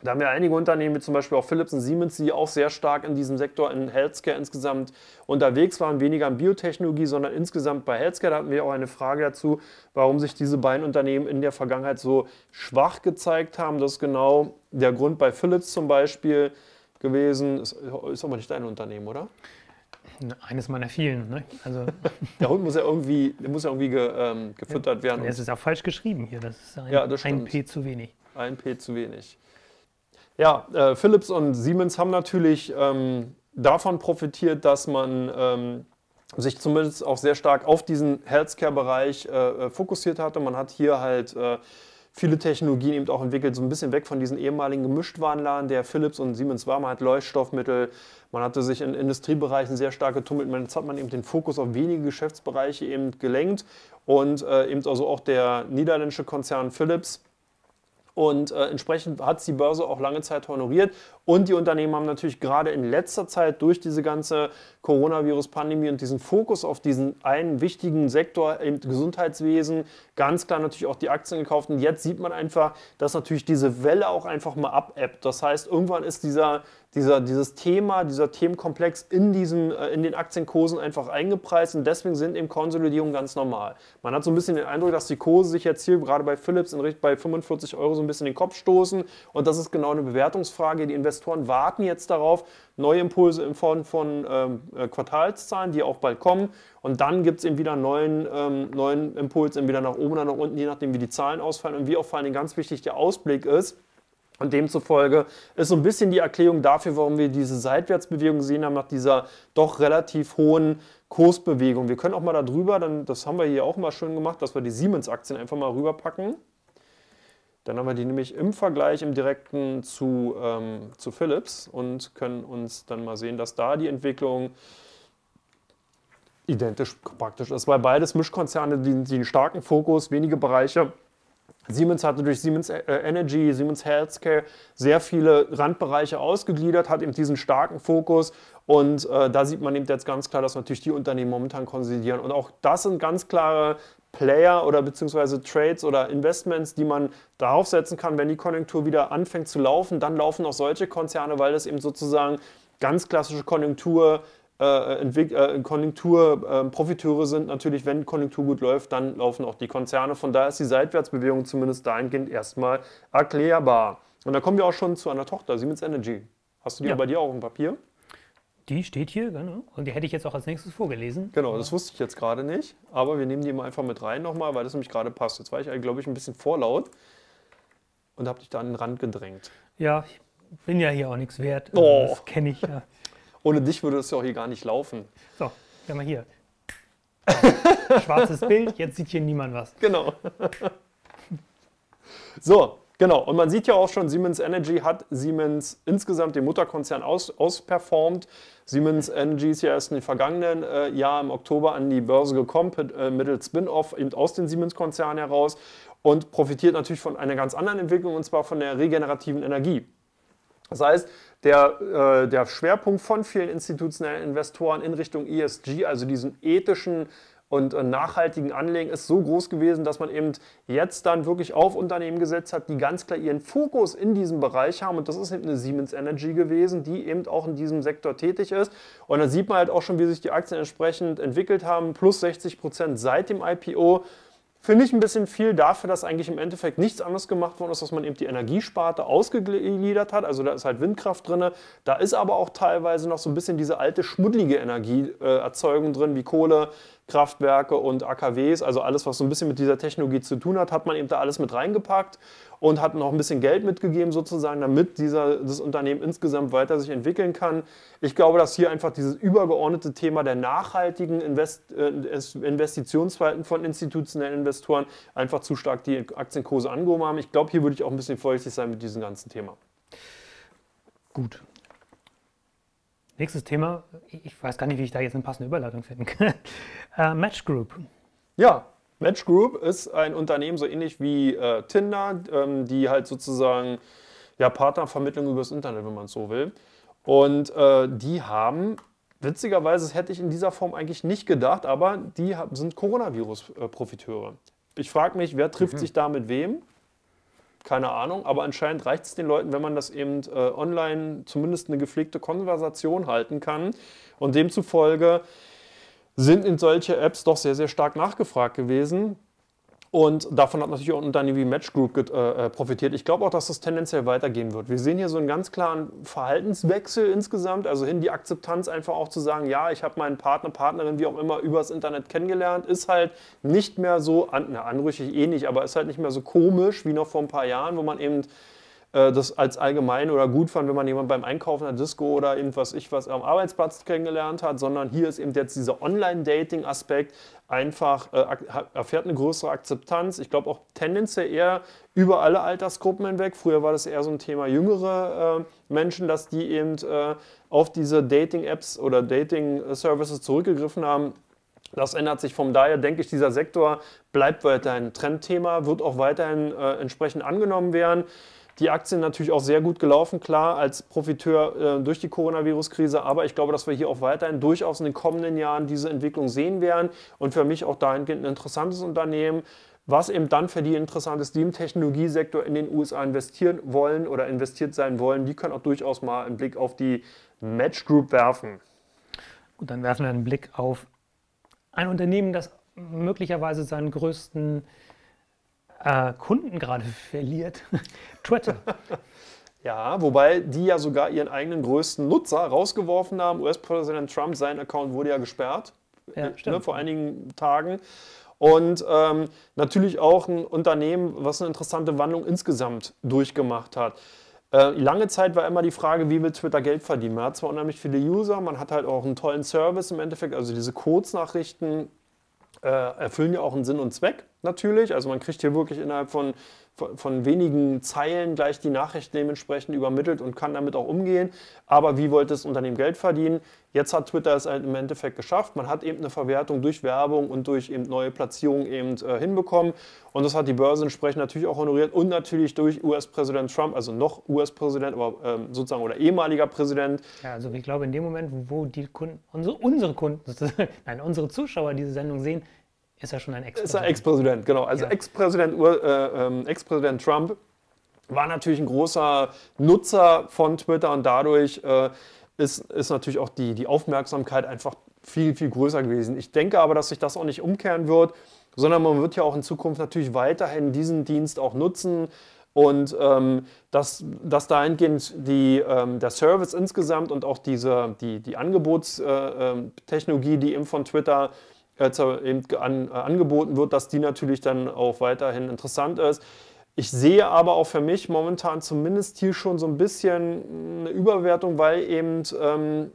Da haben wir einige Unternehmen, wie zum Beispiel auch Philips und Siemens, die auch sehr stark in diesem Sektor in Healthcare insgesamt unterwegs waren, weniger in Biotechnologie, sondern insgesamt bei Healthcare. Da hatten wir auch eine Frage dazu, warum sich diese beiden Unternehmen in der Vergangenheit so schwach gezeigt haben. Das ist genau der Grund bei Philips zum Beispiel gewesen. Ist, aber nicht dein Unternehmen, oder? Eines meiner vielen. Ne? Also der Hund muss ja irgendwie, muss ja irgendwie ge, ähm, gefüttert werden. Es ist auch falsch geschrieben hier. Das ist ein, ja, das ein P zu wenig. Ein P zu wenig. Ja, äh, Philips und Siemens haben natürlich ähm, davon profitiert, dass man ähm, sich zumindest auch sehr stark auf diesen Healthcare-Bereich äh, äh, fokussiert hatte. Man hat hier halt äh, viele Technologien eben auch entwickelt, so ein bisschen weg von diesen ehemaligen Gemischtwarenladen, der Philips und Siemens war. Man hat Leuchtstoffmittel, man hatte sich in Industriebereichen sehr stark getummelt. Jetzt hat man eben den Fokus auf wenige Geschäftsbereiche eben gelenkt und äh, eben also auch der niederländische Konzern Philips und äh, entsprechend hat es die Börse auch lange Zeit honoriert. Und die Unternehmen haben natürlich gerade in letzter Zeit durch diese ganze Coronavirus-Pandemie und diesen Fokus auf diesen einen wichtigen Sektor im Gesundheitswesen ganz klar natürlich auch die Aktien gekauft. Und jetzt sieht man einfach, dass natürlich diese Welle auch einfach mal abebbt. Das heißt, irgendwann ist dieser, dieser, dieses Thema, dieser Themenkomplex in, diesen, äh, in den Aktienkursen einfach eingepreist und deswegen sind eben Konsolidierungen ganz normal. Man hat so ein bisschen den Eindruck, dass die Kurse sich jetzt hier gerade bei Philips in, bei 45 Euro so ein bisschen den Kopf stoßen und das ist genau eine Bewertungsfrage. Die Investoren warten jetzt darauf, neue Impulse in Form von ähm, äh, Quartalszahlen, die auch bald kommen und dann gibt es eben wieder einen neuen, ähm, neuen Impuls, entweder nach oben oder nach unten, je nachdem wie die Zahlen ausfallen und wie auch vor allem ganz wichtig der Ausblick ist und demzufolge ist so ein bisschen die Erklärung dafür, warum wir diese Seitwärtsbewegung gesehen haben, nach dieser doch relativ hohen Kursbewegung. Wir können auch mal darüber, dann, das haben wir hier auch mal schön gemacht, dass wir die Siemens-Aktien einfach mal rüberpacken. Dann haben wir die nämlich im Vergleich im direkten zu, ähm, zu Philips und können uns dann mal sehen, dass da die Entwicklung identisch praktisch ist, weil beides Mischkonzerne, die, die einen starken Fokus, wenige Bereiche Siemens hatte durch Siemens äh, Energy, Siemens Healthcare sehr viele Randbereiche ausgegliedert, hat eben diesen starken Fokus und äh, da sieht man eben jetzt ganz klar, dass natürlich die Unternehmen momentan konsolidieren und auch das sind ganz klare Player oder beziehungsweise Trades oder Investments, die man darauf setzen kann, wenn die Konjunktur wieder anfängt zu laufen, dann laufen auch solche Konzerne, weil das eben sozusagen ganz klassische Konjunktur äh, Konjunkturprofiteure äh, ähm, sind. Natürlich, wenn Konjunktur gut läuft, dann laufen auch die Konzerne. Von daher ist die Seitwärtsbewegung zumindest dahingehend erstmal erklärbar. Und da kommen wir auch schon zu einer Tochter, Siemens Energy. Hast du die ja. bei dir auch im Papier? Die steht hier, genau. Und die hätte ich jetzt auch als nächstes vorgelesen. Genau, das wusste ich jetzt gerade nicht. Aber wir nehmen die mal einfach mit rein nochmal, weil das nämlich gerade passt. Jetzt war ich, äh, glaube ich, ein bisschen vorlaut und habe dich da an den Rand gedrängt. Ja, ich bin ja hier auch nichts wert. Oh. Das kenne ich ja. Ohne dich würde es ja auch hier gar nicht laufen. So, wir mal hier. Schwarzes Bild, jetzt sieht hier niemand was. Genau. So, genau. Und man sieht ja auch schon, Siemens Energy hat Siemens insgesamt den Mutterkonzern aus, ausperformt. Siemens Energy ist ja erst im vergangenen äh, Jahr im Oktober an die Börse gekommen, äh, mittels Spin-off eben aus dem Siemens-Konzern heraus und profitiert natürlich von einer ganz anderen Entwicklung und zwar von der regenerativen Energie. Das heißt, der, äh, der Schwerpunkt von vielen institutionellen Investoren in Richtung ESG, also diesen ethischen und äh, nachhaltigen Anlegen ist so groß gewesen, dass man eben jetzt dann wirklich auf Unternehmen gesetzt hat, die ganz klar ihren Fokus in diesem Bereich haben. Und das ist eben eine Siemens Energy gewesen, die eben auch in diesem Sektor tätig ist. Und dann sieht man halt auch schon, wie sich die Aktien entsprechend entwickelt haben. Plus 60 Prozent seit dem IPO. Finde ich ein bisschen viel dafür, dass eigentlich im Endeffekt nichts anderes gemacht worden ist, dass man eben die Energiesparte ausgegliedert hat. Also da ist halt Windkraft drin. Da ist aber auch teilweise noch so ein bisschen diese alte schmuddlige Energieerzeugung drin, wie Kohle, Kraftwerke und AKWs, also alles, was so ein bisschen mit dieser Technologie zu tun hat, hat man eben da alles mit reingepackt und hat noch ein bisschen Geld mitgegeben sozusagen, damit dieser, das Unternehmen insgesamt weiter sich entwickeln kann. Ich glaube, dass hier einfach dieses übergeordnete Thema der nachhaltigen Invest, äh, Investitionsverhalten von institutionellen Investoren einfach zu stark die Aktienkurse angehoben haben. Ich glaube, hier würde ich auch ein bisschen vorsichtig sein mit diesem ganzen Thema. Gut, Nächstes Thema, ich weiß gar nicht, wie ich da jetzt eine passende Überleitung finden kann. Äh, Match Group. Ja, Match Group ist ein Unternehmen so ähnlich wie äh, Tinder, ähm, die halt sozusagen ja, Partnervermittlung übers Internet, wenn man es so will. Und äh, die haben, witzigerweise, das hätte ich in dieser Form eigentlich nicht gedacht, aber die sind Coronavirus-Profiteure. Äh, ich frage mich, wer trifft mhm. sich da mit wem? Keine Ahnung, aber anscheinend reicht es den Leuten, wenn man das eben äh, online zumindest eine gepflegte Konversation halten kann. Und demzufolge sind in solche Apps doch sehr, sehr stark nachgefragt gewesen. Und davon hat natürlich auch ein wie Match Group äh, äh, profitiert. Ich glaube auch, dass das tendenziell weitergehen wird. Wir sehen hier so einen ganz klaren Verhaltenswechsel insgesamt, also hin die Akzeptanz einfach auch zu sagen, ja, ich habe meinen Partner, Partnerin, wie auch immer, übers Internet kennengelernt, ist halt nicht mehr so, an, na, anrüchig eh nicht, aber ist halt nicht mehr so komisch wie noch vor ein paar Jahren, wo man eben äh, das als allgemein oder gut fand, wenn man jemanden beim Einkaufen in der Disco oder irgendwas ich was am Arbeitsplatz kennengelernt hat, sondern hier ist eben jetzt dieser Online-Dating-Aspekt einfach, äh, erfährt eine größere Akzeptanz. Ich glaube auch tendenziell eher über alle Altersgruppen hinweg. Früher war das eher so ein Thema jüngere äh, Menschen, dass die eben äh, auf diese Dating-Apps oder Dating-Services zurückgegriffen haben. Das ändert sich. Von daher denke ich, dieser Sektor bleibt weiterhin ein Trendthema, wird auch weiterhin äh, entsprechend angenommen werden. Die Aktien natürlich auch sehr gut gelaufen, klar, als Profiteur äh, durch die Coronavirus-Krise. Aber ich glaube, dass wir hier auch weiterhin durchaus in den kommenden Jahren diese Entwicklung sehen werden. Und für mich auch dahingehend ein interessantes Unternehmen, was eben dann für die interessant ist, die im Technologiesektor in den USA investieren wollen oder investiert sein wollen. Die können auch durchaus mal einen Blick auf die Match Group werfen. Gut, dann werfen wir einen Blick auf ein Unternehmen, das möglicherweise seinen größten äh, Kunden gerade verliert. Twitter. Ja, wobei die ja sogar ihren eigenen größten Nutzer rausgeworfen haben. US-Präsident Trump, sein Account wurde ja gesperrt ja, äh, ne, vor einigen Tagen. Und ähm, natürlich auch ein Unternehmen, was eine interessante Wandlung insgesamt durchgemacht hat. Äh, lange Zeit war immer die Frage, wie will Twitter Geld verdienen? Man hat zwar unheimlich viele User, man hat halt auch einen tollen Service im Endeffekt, also diese Kurznachrichten äh, erfüllen ja auch einen Sinn und Zweck natürlich. Also man kriegt hier wirklich innerhalb von von wenigen Zeilen gleich die Nachricht dementsprechend übermittelt und kann damit auch umgehen. Aber wie wollte das Unternehmen Geld verdienen? Jetzt hat Twitter es halt im Endeffekt geschafft. Man hat eben eine Verwertung durch Werbung und durch eben neue Platzierungen eben äh, hinbekommen. Und das hat die Börse entsprechend natürlich auch honoriert und natürlich durch US-Präsident Trump, also noch US-Präsident, aber ähm, sozusagen oder ehemaliger Präsident. Ja, also ich glaube, in dem Moment, wo die Kunden, unsere, unsere Kunden, nein, unsere Zuschauer diese Sendung sehen, ist er schon ein Ex-Präsident. Ist er Ex-Präsident, genau. Also ja. Ex-Präsident äh, ähm, Ex Trump war natürlich ein großer Nutzer von Twitter und dadurch äh, ist, ist natürlich auch die, die Aufmerksamkeit einfach viel, viel größer gewesen. Ich denke aber, dass sich das auch nicht umkehren wird, sondern man wird ja auch in Zukunft natürlich weiterhin diesen Dienst auch nutzen und ähm, dass, dass dahingehend die, ähm, der Service insgesamt und auch diese, die, die Angebotstechnologie, die eben von Twitter äh, jetzt äh, eben an, äh, angeboten wird, dass die natürlich dann auch weiterhin interessant ist. Ich sehe aber auch für mich momentan zumindest hier schon so ein bisschen äh, eine Überwertung, weil eben ähm,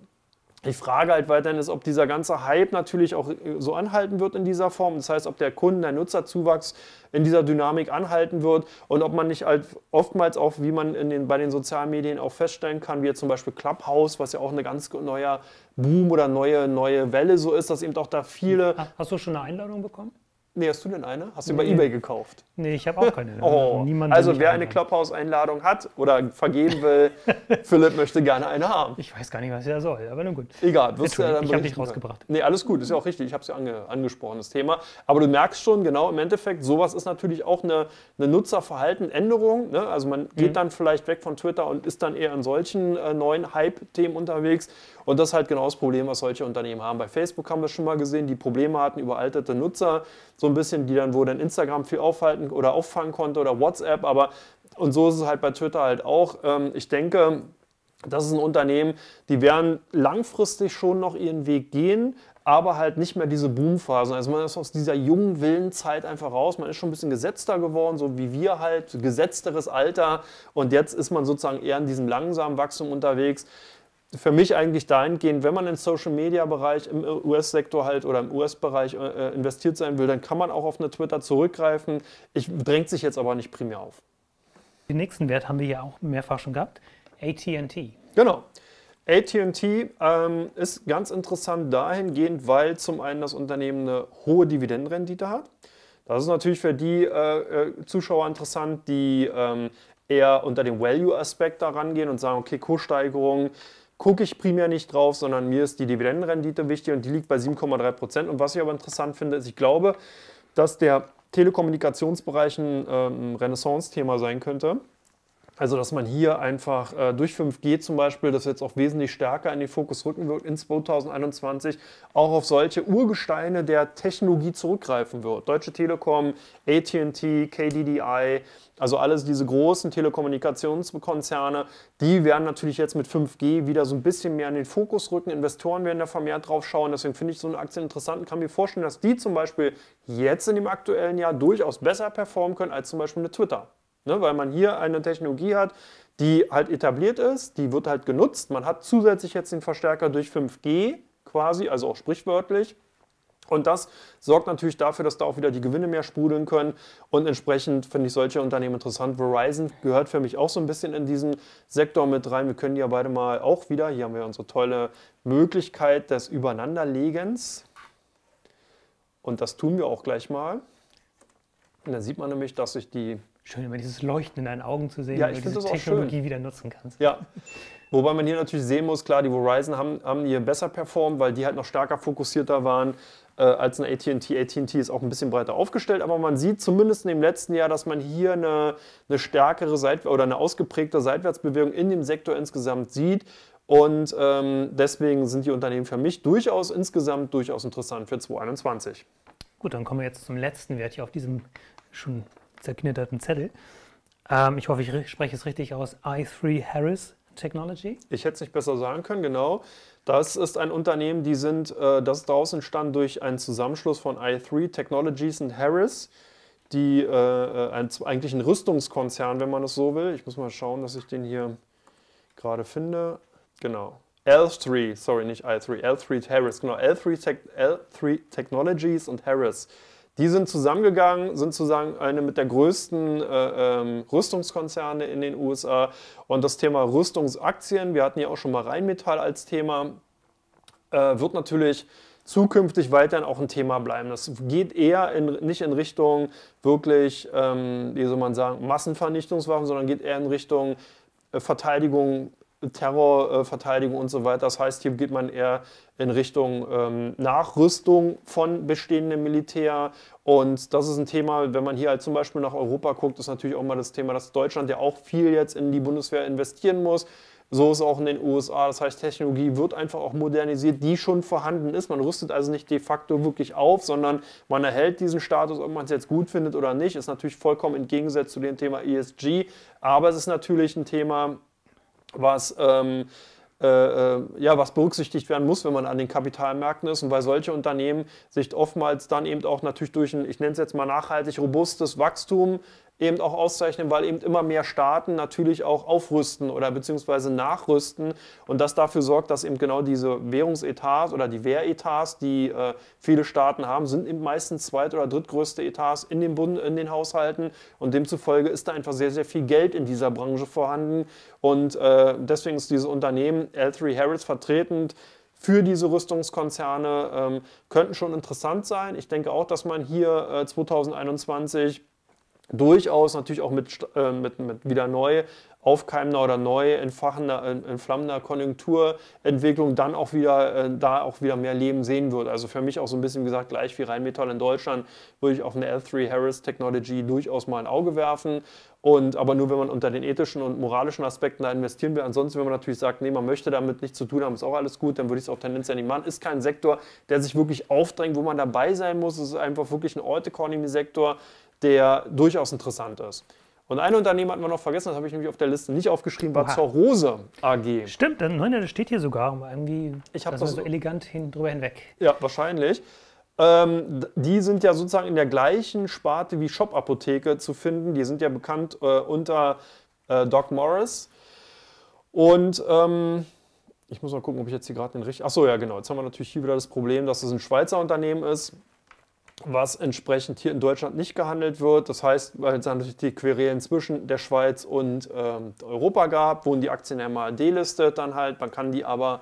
die Frage halt weiterhin ist, ob dieser ganze Hype natürlich auch äh, so anhalten wird in dieser Form. Das heißt, ob der Kunden, der Nutzerzuwachs in dieser Dynamik anhalten wird und ob man nicht halt oftmals auch, wie man in den, bei den sozialen Medien auch feststellen kann, wie jetzt zum Beispiel Clubhouse, was ja auch ein ganz neuer Boom oder neue, neue Welle so ist, dass eben auch da viele. Hast du schon eine Einladung bekommen? Nee, hast du denn eine? Hast du nee. bei Ebay gekauft? Nee, ich habe auch keine. oh, Niemand, also wer eine Clubhouse-Einladung hat oder vergeben will, Philipp möchte gerne eine haben. Ich weiß gar nicht, was er soll, aber nun gut. Egal, wirst du ja dann Ich habe dich rausgebracht. Nee, alles gut, ist ja auch richtig. Ich habe es ja ange angesprochen, das Thema. Aber du merkst schon, genau, im Endeffekt, sowas ist natürlich auch eine, eine Nutzerverhaltenänderung. Ne? Also man geht mhm. dann vielleicht weg von Twitter und ist dann eher in solchen äh, neuen Hype-Themen unterwegs. Und das ist halt genau das Problem, was solche Unternehmen haben. Bei Facebook haben wir schon mal gesehen, die Probleme hatten überalterte Nutzer, so ein bisschen, die dann wo dann Instagram viel aufhalten oder auffangen konnte oder WhatsApp, aber und so ist es halt bei Twitter halt auch. Ähm, ich denke, das ist ein Unternehmen, die werden langfristig schon noch ihren Weg gehen, aber halt nicht mehr diese Boomphasen. Also man ist aus dieser jungen Willenzeit einfach raus. Man ist schon ein bisschen gesetzter geworden, so wie wir halt, gesetzteres Alter. Und jetzt ist man sozusagen eher in diesem langsamen Wachstum unterwegs für mich eigentlich dahingehend, wenn man im Social-Media-Bereich, im US-Sektor halt oder im US-Bereich äh, äh, investiert sein will, dann kann man auch auf eine Twitter zurückgreifen. Ich drängt sich jetzt aber nicht primär auf. Den nächsten Wert haben wir ja auch mehrfach schon gehabt, AT&T. Genau. AT&T ähm, ist ganz interessant dahingehend, weil zum einen das Unternehmen eine hohe Dividendenrendite hat. Das ist natürlich für die äh, äh Zuschauer interessant, die ähm, eher unter dem Value-Aspekt da rangehen und sagen, okay, Kurssteigerung, gucke ich primär nicht drauf, sondern mir ist die Dividendenrendite wichtig und die liegt bei 7,3 Prozent. Und was ich aber interessant finde, ist, ich glaube, dass der Telekommunikationsbereich ein ähm, Renaissance-Thema sein könnte. Also, dass man hier einfach äh, durch 5G zum Beispiel, das jetzt auch wesentlich stärker in den Fokus rücken wird, in 2021 auch auf solche Urgesteine der Technologie zurückgreifen wird. Deutsche Telekom, ATT, KDDI, also alles diese großen Telekommunikationskonzerne, die werden natürlich jetzt mit 5G wieder so ein bisschen mehr in den Fokus rücken. Investoren werden da vermehrt drauf schauen. Deswegen finde ich so eine Aktie interessant und kann mir vorstellen, dass die zum Beispiel jetzt in dem aktuellen Jahr durchaus besser performen können als zum Beispiel eine Twitter. Ne? Weil man hier eine Technologie hat, die halt etabliert ist, die wird halt genutzt. Man hat zusätzlich jetzt den Verstärker durch 5G quasi, also auch sprichwörtlich. Und das sorgt natürlich dafür, dass da auch wieder die Gewinne mehr sprudeln können. Und entsprechend finde ich solche Unternehmen interessant. Verizon gehört für mich auch so ein bisschen in diesen Sektor mit rein. Wir können ja beide mal auch wieder, hier haben wir unsere tolle Möglichkeit des Übereinanderlegens. Und das tun wir auch gleich mal. Und dann sieht man nämlich, dass sich die schön, immer dieses Leuchten in deinen Augen zu sehen, ja, wenn du diese Technologie wieder nutzen kannst. Ja. Wobei man hier natürlich sehen muss, klar, die Verizon haben, haben hier besser performt, weil die halt noch stärker fokussierter waren äh, als ein ATT. ATT ist auch ein bisschen breiter aufgestellt, aber man sieht zumindest in dem letzten Jahr, dass man hier eine, eine stärkere Seit oder eine ausgeprägte Seitwärtsbewegung in dem Sektor insgesamt sieht. Und ähm, deswegen sind die Unternehmen für mich durchaus insgesamt durchaus interessant für 2021. Gut, dann kommen wir jetzt zum letzten Wert hier auf diesem schon zerknitterten Zettel. Ähm, ich hoffe, ich spreche es richtig aus. i3 Harris Technology. Ich hätte es nicht besser sagen können, genau. Das ist ein Unternehmen, die sind, äh, das daraus entstand durch einen Zusammenschluss von i3 Technologies und Harris, die äh, äh, ein, eigentlich ein Rüstungskonzern, wenn man es so will. Ich muss mal schauen, dass ich den hier gerade finde. Genau. L3, sorry, nicht i3, L3 Harris, genau, L3, Tech, L3 Technologies und Harris die sind zusammengegangen, sind sozusagen eine mit der größten äh, ähm, Rüstungskonzerne in den USA. Und das Thema Rüstungsaktien, wir hatten ja auch schon mal Rheinmetall als Thema, äh, wird natürlich zukünftig weiterhin auch ein Thema bleiben. Das geht eher in, nicht in Richtung wirklich, ähm, wie soll man sagen, Massenvernichtungswaffen, sondern geht eher in Richtung äh, Verteidigung Terrorverteidigung und so weiter. Das heißt, hier geht man eher in Richtung ähm, Nachrüstung von bestehendem Militär. Und das ist ein Thema, wenn man hier halt zum Beispiel nach Europa guckt, ist natürlich auch mal das Thema, dass Deutschland ja auch viel jetzt in die Bundeswehr investieren muss. So ist es auch in den USA. Das heißt, Technologie wird einfach auch modernisiert, die schon vorhanden ist. Man rüstet also nicht de facto wirklich auf, sondern man erhält diesen Status, ob man es jetzt gut findet oder nicht. Ist natürlich vollkommen entgegengesetzt zu dem Thema ESG. Aber es ist natürlich ein Thema, was, ähm, äh, äh, ja, was berücksichtigt werden muss, wenn man an den Kapitalmärkten ist. Und weil solche Unternehmen sich oftmals dann eben auch natürlich durch ein, ich nenne es jetzt mal nachhaltig robustes Wachstum eben auch auszeichnen, weil eben immer mehr Staaten natürlich auch aufrüsten oder beziehungsweise nachrüsten und das dafür sorgt, dass eben genau diese Währungsetats oder die Wehretats, die äh, viele Staaten haben, sind eben meistens zweit- oder drittgrößte Etats in den, Bund, in den Haushalten und demzufolge ist da einfach sehr, sehr viel Geld in dieser Branche vorhanden und äh, deswegen ist dieses Unternehmen L3 Harris vertretend für diese Rüstungskonzerne ähm, könnten schon interessant sein. Ich denke auch, dass man hier äh, 2021 durchaus natürlich auch mit, äh, mit, mit wieder neu aufkeimender oder neu entfachender, entflammender Konjunkturentwicklung dann auch wieder, äh, da auch wieder mehr Leben sehen wird. Also für mich auch so ein bisschen gesagt, gleich wie Rheinmetall in Deutschland, würde ich auf eine L3 Harris Technology durchaus mal ein Auge werfen. Und, aber nur wenn man unter den ethischen und moralischen Aspekten da investieren will. Ansonsten, wenn man natürlich sagt, nee, man möchte damit nichts zu tun haben, ist auch alles gut, dann würde ich es auch tendenziell nicht machen. Ist kein Sektor, der sich wirklich aufdrängt, wo man dabei sein muss. Es ist einfach wirklich ein Old Economy Sektor, der durchaus interessant ist. Und ein Unternehmen hatten wir noch vergessen, das habe ich nämlich auf der Liste nicht aufgeschrieben, war Oha. zur Rose AG. Stimmt, nein, das steht hier sogar irgendwie ich das das so elegant hin, drüber hinweg. Ja, wahrscheinlich. Ähm, die sind ja sozusagen in der gleichen Sparte wie Shop-Apotheke zu finden. Die sind ja bekannt äh, unter äh, Doc Morris. Und ähm, ich muss mal gucken, ob ich jetzt hier gerade den richtigen. Achso, ja, genau. Jetzt haben wir natürlich hier wieder das Problem, dass es ein Schweizer Unternehmen ist was entsprechend hier in Deutschland nicht gehandelt wird. Das heißt, weil es natürlich die Querelen zwischen der Schweiz und ähm, Europa gab, wurden die Aktien ja mal delistet dann halt. Man kann die aber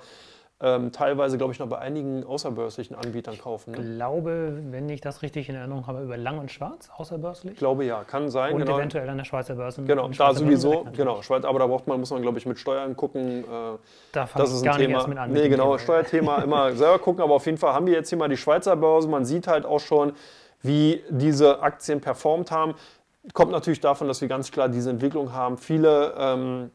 ähm, teilweise, glaube ich, noch bei einigen außerbörslichen Anbietern kaufen. Ne? Ich glaube, wenn ich das richtig in Erinnerung habe, über Lang und Schwarz außerbörslich. Ich glaube ja, kann sein. Und genau. eventuell an der Schweizer Börse. Genau, da Schweizer sowieso. Genau, Schweiz, aber da braucht man, muss man, glaube ich, mit Steuern gucken. Äh, da das ist gar ein Thema. Nicht mit an, nee, genau, Thema. Steuerthema immer selber gucken. Aber auf jeden Fall haben wir jetzt hier mal die Schweizer Börse. Man sieht halt auch schon, wie diese Aktien performt haben. Kommt natürlich davon, dass wir ganz klar diese Entwicklung haben. Viele ähm,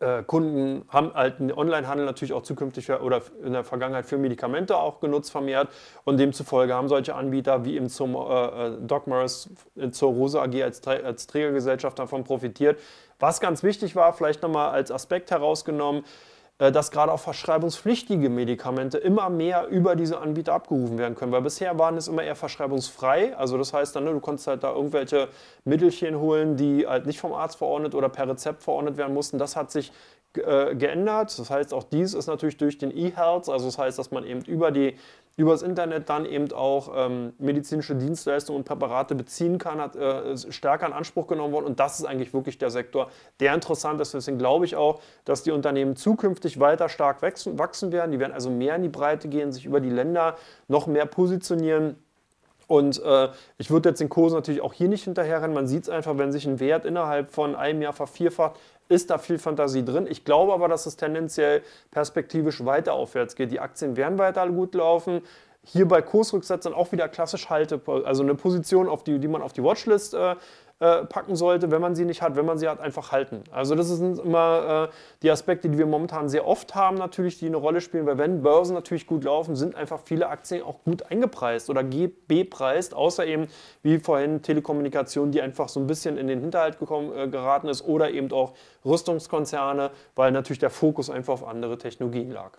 äh, Kunden haben halt den Onlinehandel natürlich auch zukünftig oder in der Vergangenheit für Medikamente auch genutzt vermehrt und demzufolge haben solche Anbieter wie eben zum äh, äh, Dogmers zur Rose AG als, als Trägergesellschaft davon profitiert. Was ganz wichtig war, vielleicht nochmal als Aspekt herausgenommen, äh, dass gerade auch verschreibungspflichtige Medikamente immer mehr über diese Anbieter abgerufen werden können. Weil bisher waren es immer eher verschreibungsfrei. Also das heißt dann, ne, du konntest halt da irgendwelche Mittelchen holen, die halt nicht vom Arzt verordnet oder per Rezept verordnet werden mussten. Das hat sich äh, geändert. Das heißt, auch dies ist natürlich durch den E-Health, also das heißt, dass man eben über die übers Internet dann eben auch ähm, medizinische Dienstleistungen und Präparate beziehen kann, hat, äh, stärker in Anspruch genommen worden. Und das ist eigentlich wirklich der Sektor, der interessant ist. Deswegen glaube ich auch, dass die Unternehmen zukünftig weiter stark wachsen, wachsen werden. Die werden also mehr in die Breite gehen, sich über die Länder noch mehr positionieren. Und äh, ich würde jetzt den Kursen natürlich auch hier nicht hinterherrennen. Man sieht es einfach, wenn sich ein Wert innerhalb von einem Jahr vervierfacht, ist da viel Fantasie drin. Ich glaube aber, dass es tendenziell perspektivisch weiter aufwärts geht. Die Aktien werden weiter gut laufen. Hier bei Kursrücksetzern auch wieder klassisch Halte, also eine Position, auf die, die man auf die Watchlist äh, äh, packen sollte, wenn man sie nicht hat, wenn man sie hat, einfach halten. Also das sind immer äh, die Aspekte, die wir momentan sehr oft haben natürlich, die eine Rolle spielen, weil wenn Börsen natürlich gut laufen, sind einfach viele Aktien auch gut eingepreist oder bepreist, außer eben wie vorhin Telekommunikation, die einfach so ein bisschen in den Hinterhalt gekommen, äh, geraten ist oder eben auch Rüstungskonzerne, weil natürlich der Fokus einfach auf andere Technologien lag.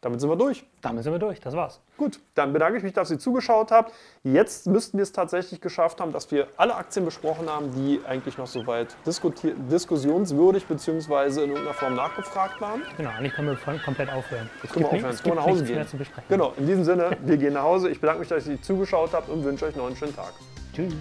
Damit sind wir durch. Damit sind wir durch, das war's. Gut, dann bedanke ich mich, dass ihr zugeschaut habt. Jetzt müssten wir es tatsächlich geschafft haben, dass wir alle Aktien besprochen haben, die eigentlich noch soweit diskussionswürdig bzw. in irgendeiner Form nachgefragt waren. Genau, eigentlich können wir komplett aufhören. Jetzt können wir aufhören, jetzt können wir nach Hause gehen. Genau, in diesem Sinne, wir gehen nach Hause. Ich bedanke mich, dass ihr zugeschaut habt und wünsche euch noch einen schönen Tag. Tschüss.